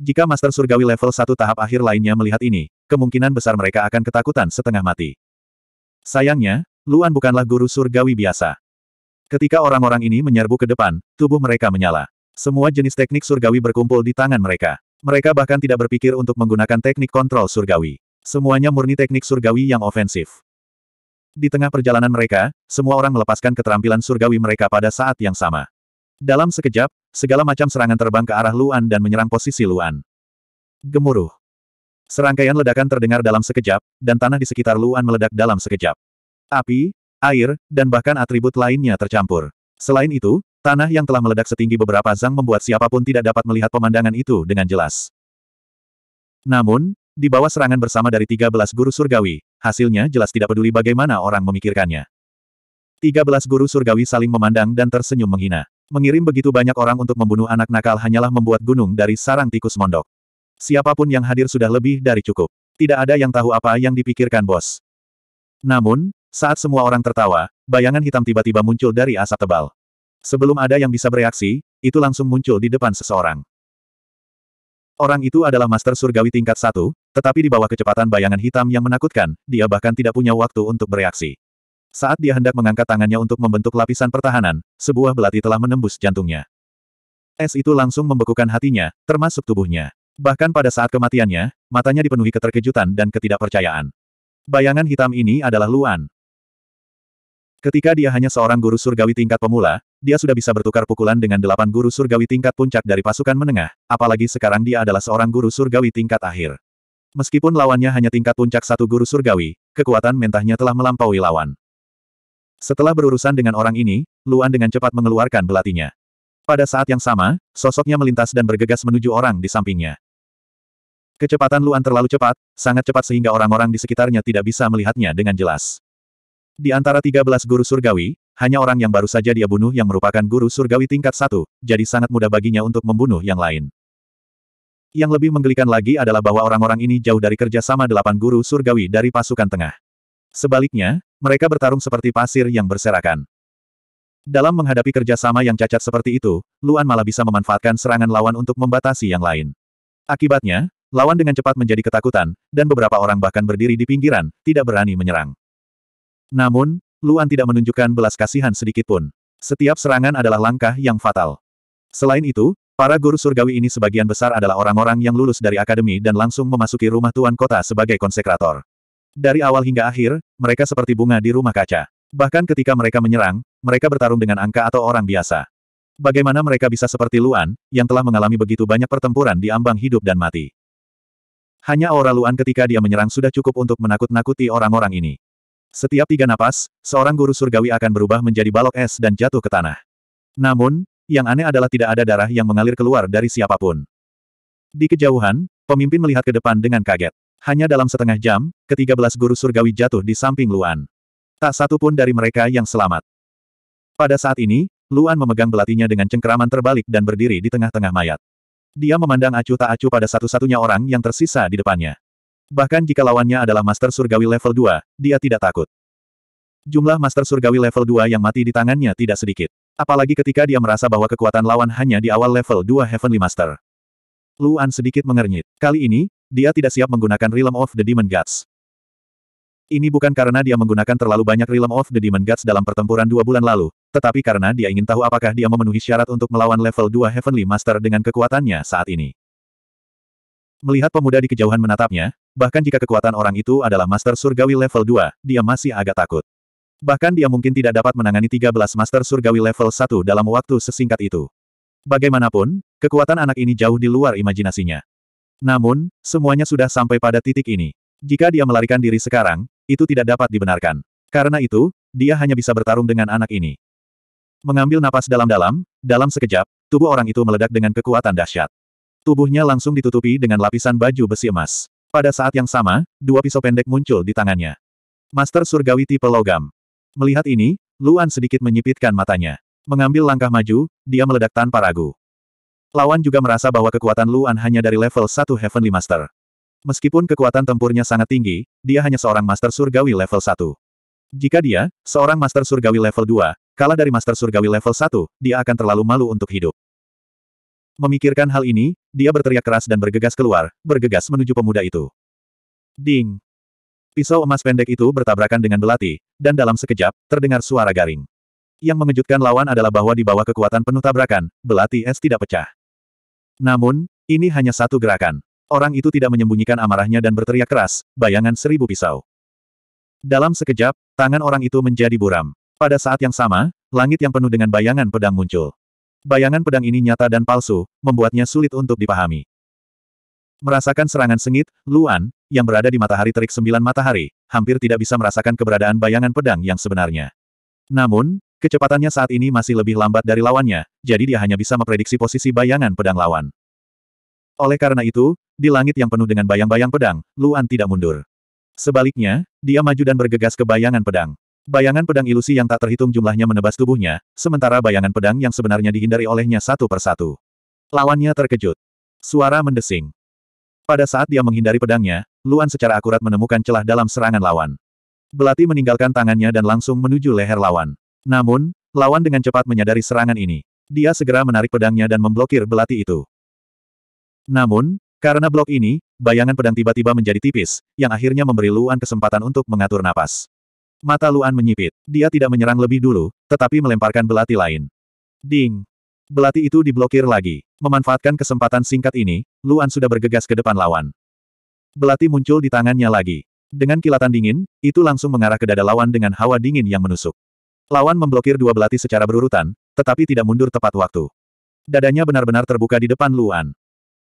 Jika Master Surgawi level satu tahap akhir lainnya melihat ini, kemungkinan besar mereka akan ketakutan setengah mati. Sayangnya, Luan bukanlah guru surgawi biasa. Ketika orang-orang ini menyerbu ke depan, tubuh mereka menyala. Semua jenis teknik surgawi berkumpul di tangan mereka. Mereka bahkan tidak berpikir untuk menggunakan teknik kontrol surgawi. Semuanya murni teknik surgawi yang ofensif. Di tengah perjalanan mereka, semua orang melepaskan keterampilan surgawi mereka pada saat yang sama. Dalam sekejap, segala macam serangan terbang ke arah Luan dan menyerang posisi Luan. Gemuruh. Serangkaian ledakan terdengar dalam sekejap, dan tanah di sekitar Luan meledak dalam sekejap api, air, dan bahkan atribut lainnya tercampur. Selain itu, tanah yang telah meledak setinggi beberapa zang membuat siapapun tidak dapat melihat pemandangan itu dengan jelas. Namun, di bawah serangan bersama dari 13 guru surgawi, hasilnya jelas tidak peduli bagaimana orang memikirkannya. 13 guru surgawi saling memandang dan tersenyum menghina. Mengirim begitu banyak orang untuk membunuh anak nakal hanyalah membuat gunung dari sarang tikus mondok. Siapapun yang hadir sudah lebih dari cukup. Tidak ada yang tahu apa yang dipikirkan bos. Namun, saat semua orang tertawa, bayangan hitam tiba-tiba muncul dari asap tebal. Sebelum ada yang bisa bereaksi, itu langsung muncul di depan seseorang. Orang itu adalah master surgawi tingkat satu, tetapi di bawah kecepatan bayangan hitam yang menakutkan, dia bahkan tidak punya waktu untuk bereaksi. Saat dia hendak mengangkat tangannya untuk membentuk lapisan pertahanan, sebuah belati telah menembus jantungnya. Es itu langsung membekukan hatinya, termasuk tubuhnya. Bahkan pada saat kematiannya, matanya dipenuhi keterkejutan dan ketidakpercayaan. Bayangan hitam ini adalah Luan. Ketika dia hanya seorang guru surgawi tingkat pemula, dia sudah bisa bertukar pukulan dengan delapan guru surgawi tingkat puncak dari pasukan menengah, apalagi sekarang dia adalah seorang guru surgawi tingkat akhir. Meskipun lawannya hanya tingkat puncak satu guru surgawi, kekuatan mentahnya telah melampaui lawan. Setelah berurusan dengan orang ini, Luan dengan cepat mengeluarkan belatinya. Pada saat yang sama, sosoknya melintas dan bergegas menuju orang di sampingnya. Kecepatan Luan terlalu cepat, sangat cepat sehingga orang-orang di sekitarnya tidak bisa melihatnya dengan jelas. Di antara 13 guru surgawi, hanya orang yang baru saja dia bunuh yang merupakan guru surgawi tingkat satu, jadi sangat mudah baginya untuk membunuh yang lain. Yang lebih menggelikan lagi adalah bahwa orang-orang ini jauh dari kerjasama delapan guru surgawi dari pasukan tengah. Sebaliknya, mereka bertarung seperti pasir yang berserakan. Dalam menghadapi kerjasama yang cacat seperti itu, Luan malah bisa memanfaatkan serangan lawan untuk membatasi yang lain. Akibatnya, lawan dengan cepat menjadi ketakutan, dan beberapa orang bahkan berdiri di pinggiran, tidak berani menyerang. Namun, Luan tidak menunjukkan belas kasihan sedikitpun. Setiap serangan adalah langkah yang fatal. Selain itu, para guru surgawi ini sebagian besar adalah orang-orang yang lulus dari akademi dan langsung memasuki rumah tuan kota sebagai konsekrator. Dari awal hingga akhir, mereka seperti bunga di rumah kaca. Bahkan ketika mereka menyerang, mereka bertarung dengan angka atau orang biasa. Bagaimana mereka bisa seperti Luan, yang telah mengalami begitu banyak pertempuran di ambang hidup dan mati. Hanya aura Luan ketika dia menyerang sudah cukup untuk menakut-nakuti orang-orang ini. Setiap tiga napas, seorang guru surgawi akan berubah menjadi balok es dan jatuh ke tanah. Namun, yang aneh adalah tidak ada darah yang mengalir keluar dari siapapun. Di kejauhan, pemimpin melihat ke depan dengan kaget. Hanya dalam setengah jam, ketiga belas guru surgawi jatuh di samping Luan. Tak satu pun dari mereka yang selamat. Pada saat ini, Luan memegang belatinya dengan cengkeraman terbalik dan berdiri di tengah-tengah mayat. Dia memandang acuh tak acuh pada satu-satunya orang yang tersisa di depannya. Bahkan jika lawannya adalah Master Surgawi level 2, dia tidak takut. Jumlah Master Surgawi level 2 yang mati di tangannya tidak sedikit. Apalagi ketika dia merasa bahwa kekuatan lawan hanya di awal level 2 Heavenly Master. Luan sedikit mengernyit. Kali ini, dia tidak siap menggunakan Realm of the Demon Gods. Ini bukan karena dia menggunakan terlalu banyak Realm of the Demon Gods dalam pertempuran dua bulan lalu, tetapi karena dia ingin tahu apakah dia memenuhi syarat untuk melawan level 2 Heavenly Master dengan kekuatannya saat ini. Melihat pemuda di kejauhan menatapnya, bahkan jika kekuatan orang itu adalah Master Surgawi level 2, dia masih agak takut. Bahkan dia mungkin tidak dapat menangani 13 Master Surgawi level 1 dalam waktu sesingkat itu. Bagaimanapun, kekuatan anak ini jauh di luar imajinasinya. Namun, semuanya sudah sampai pada titik ini. Jika dia melarikan diri sekarang, itu tidak dapat dibenarkan. Karena itu, dia hanya bisa bertarung dengan anak ini. Mengambil napas dalam-dalam, dalam sekejap, tubuh orang itu meledak dengan kekuatan dahsyat. Tubuhnya langsung ditutupi dengan lapisan baju besi emas. Pada saat yang sama, dua pisau pendek muncul di tangannya. Master Surgawi tipe logam. Melihat ini, Luan sedikit menyipitkan matanya. Mengambil langkah maju, dia meledak tanpa ragu. Lawan juga merasa bahwa kekuatan Luan hanya dari level 1 Heavenly Master. Meskipun kekuatan tempurnya sangat tinggi, dia hanya seorang Master Surgawi level 1. Jika dia, seorang Master Surgawi level 2, kalah dari Master Surgawi level 1, dia akan terlalu malu untuk hidup. Memikirkan hal ini, dia berteriak keras dan bergegas keluar, bergegas menuju pemuda itu. Ding! Pisau emas pendek itu bertabrakan dengan belati, dan dalam sekejap, terdengar suara garing. Yang mengejutkan lawan adalah bahwa di bawah kekuatan penuh tabrakan, belati es tidak pecah. Namun, ini hanya satu gerakan. Orang itu tidak menyembunyikan amarahnya dan berteriak keras, bayangan seribu pisau. Dalam sekejap, tangan orang itu menjadi buram. Pada saat yang sama, langit yang penuh dengan bayangan pedang muncul. Bayangan pedang ini nyata dan palsu, membuatnya sulit untuk dipahami. Merasakan serangan sengit, Luan, yang berada di matahari terik sembilan matahari, hampir tidak bisa merasakan keberadaan bayangan pedang yang sebenarnya. Namun, kecepatannya saat ini masih lebih lambat dari lawannya, jadi dia hanya bisa memprediksi posisi bayangan pedang lawan. Oleh karena itu, di langit yang penuh dengan bayang-bayang pedang, Luan tidak mundur. Sebaliknya, dia maju dan bergegas ke bayangan pedang. Bayangan pedang ilusi yang tak terhitung jumlahnya menebas tubuhnya, sementara bayangan pedang yang sebenarnya dihindari olehnya satu persatu. Lawannya terkejut. Suara mendesing. Pada saat dia menghindari pedangnya, Luan secara akurat menemukan celah dalam serangan lawan. Belati meninggalkan tangannya dan langsung menuju leher lawan. Namun, lawan dengan cepat menyadari serangan ini. Dia segera menarik pedangnya dan memblokir belati itu. Namun, karena blok ini, bayangan pedang tiba-tiba menjadi tipis, yang akhirnya memberi Luan kesempatan untuk mengatur napas. Mata Luan menyipit. Dia tidak menyerang lebih dulu, tetapi melemparkan belati lain. Ding! Belati itu diblokir lagi. Memanfaatkan kesempatan singkat ini, Luan sudah bergegas ke depan lawan. Belati muncul di tangannya lagi. Dengan kilatan dingin, itu langsung mengarah ke dada lawan dengan hawa dingin yang menusuk. Lawan memblokir dua belati secara berurutan, tetapi tidak mundur tepat waktu. Dadanya benar-benar terbuka di depan Luan.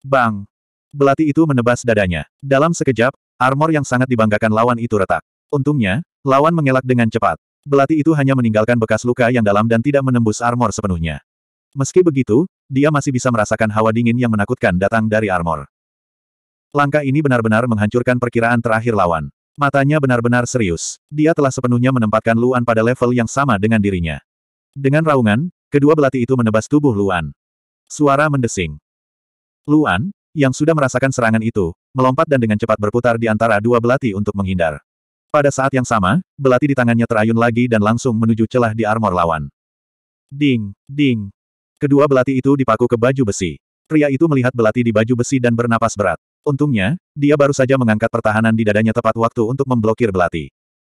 Bang! Belati itu menebas dadanya. Dalam sekejap, armor yang sangat dibanggakan lawan itu retak. Untungnya, Lawan mengelak dengan cepat. Belati itu hanya meninggalkan bekas luka yang dalam dan tidak menembus armor sepenuhnya. Meski begitu, dia masih bisa merasakan hawa dingin yang menakutkan datang dari armor. Langkah ini benar-benar menghancurkan perkiraan terakhir lawan. Matanya benar-benar serius. Dia telah sepenuhnya menempatkan Luan pada level yang sama dengan dirinya. Dengan raungan, kedua belati itu menebas tubuh Luan. Suara mendesing. Luan, yang sudah merasakan serangan itu, melompat dan dengan cepat berputar di antara dua belati untuk menghindar. Pada saat yang sama, belati di tangannya terayun lagi dan langsung menuju celah di armor lawan. Ding, ding. Kedua belati itu dipaku ke baju besi. Pria itu melihat belati di baju besi dan bernapas berat. Untungnya, dia baru saja mengangkat pertahanan di dadanya tepat waktu untuk memblokir belati.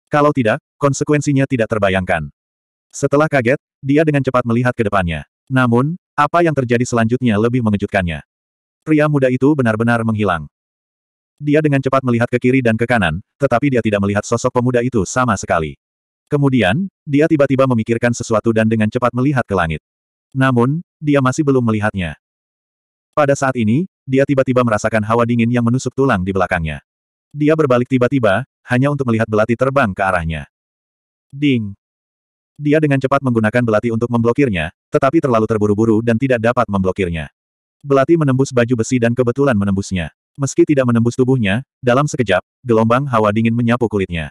Kalau tidak, konsekuensinya tidak terbayangkan. Setelah kaget, dia dengan cepat melihat ke depannya. Namun, apa yang terjadi selanjutnya lebih mengejutkannya. Pria muda itu benar-benar menghilang. Dia dengan cepat melihat ke kiri dan ke kanan, tetapi dia tidak melihat sosok pemuda itu sama sekali. Kemudian, dia tiba-tiba memikirkan sesuatu dan dengan cepat melihat ke langit. Namun, dia masih belum melihatnya. Pada saat ini, dia tiba-tiba merasakan hawa dingin yang menusuk tulang di belakangnya. Dia berbalik tiba-tiba, hanya untuk melihat belati terbang ke arahnya. Ding! Dia dengan cepat menggunakan belati untuk memblokirnya, tetapi terlalu terburu-buru dan tidak dapat memblokirnya. Belati menembus baju besi dan kebetulan menembusnya meski tidak menembus tubuhnya, dalam sekejap, gelombang hawa dingin menyapu kulitnya.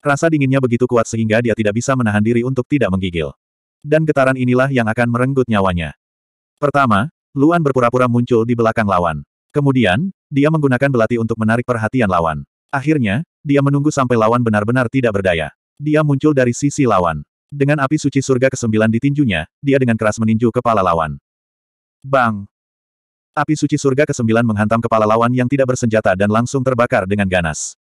Rasa dinginnya begitu kuat sehingga dia tidak bisa menahan diri untuk tidak menggigil. Dan getaran inilah yang akan merenggut nyawanya. Pertama, Luan berpura-pura muncul di belakang lawan. Kemudian, dia menggunakan belati untuk menarik perhatian lawan. Akhirnya, dia menunggu sampai lawan benar-benar tidak berdaya. Dia muncul dari sisi lawan. Dengan api suci surga kesembilan di tinjunya, dia dengan keras meninju kepala lawan. Bang! Api suci surga ke-9 menghantam kepala lawan yang tidak bersenjata dan langsung terbakar dengan ganas.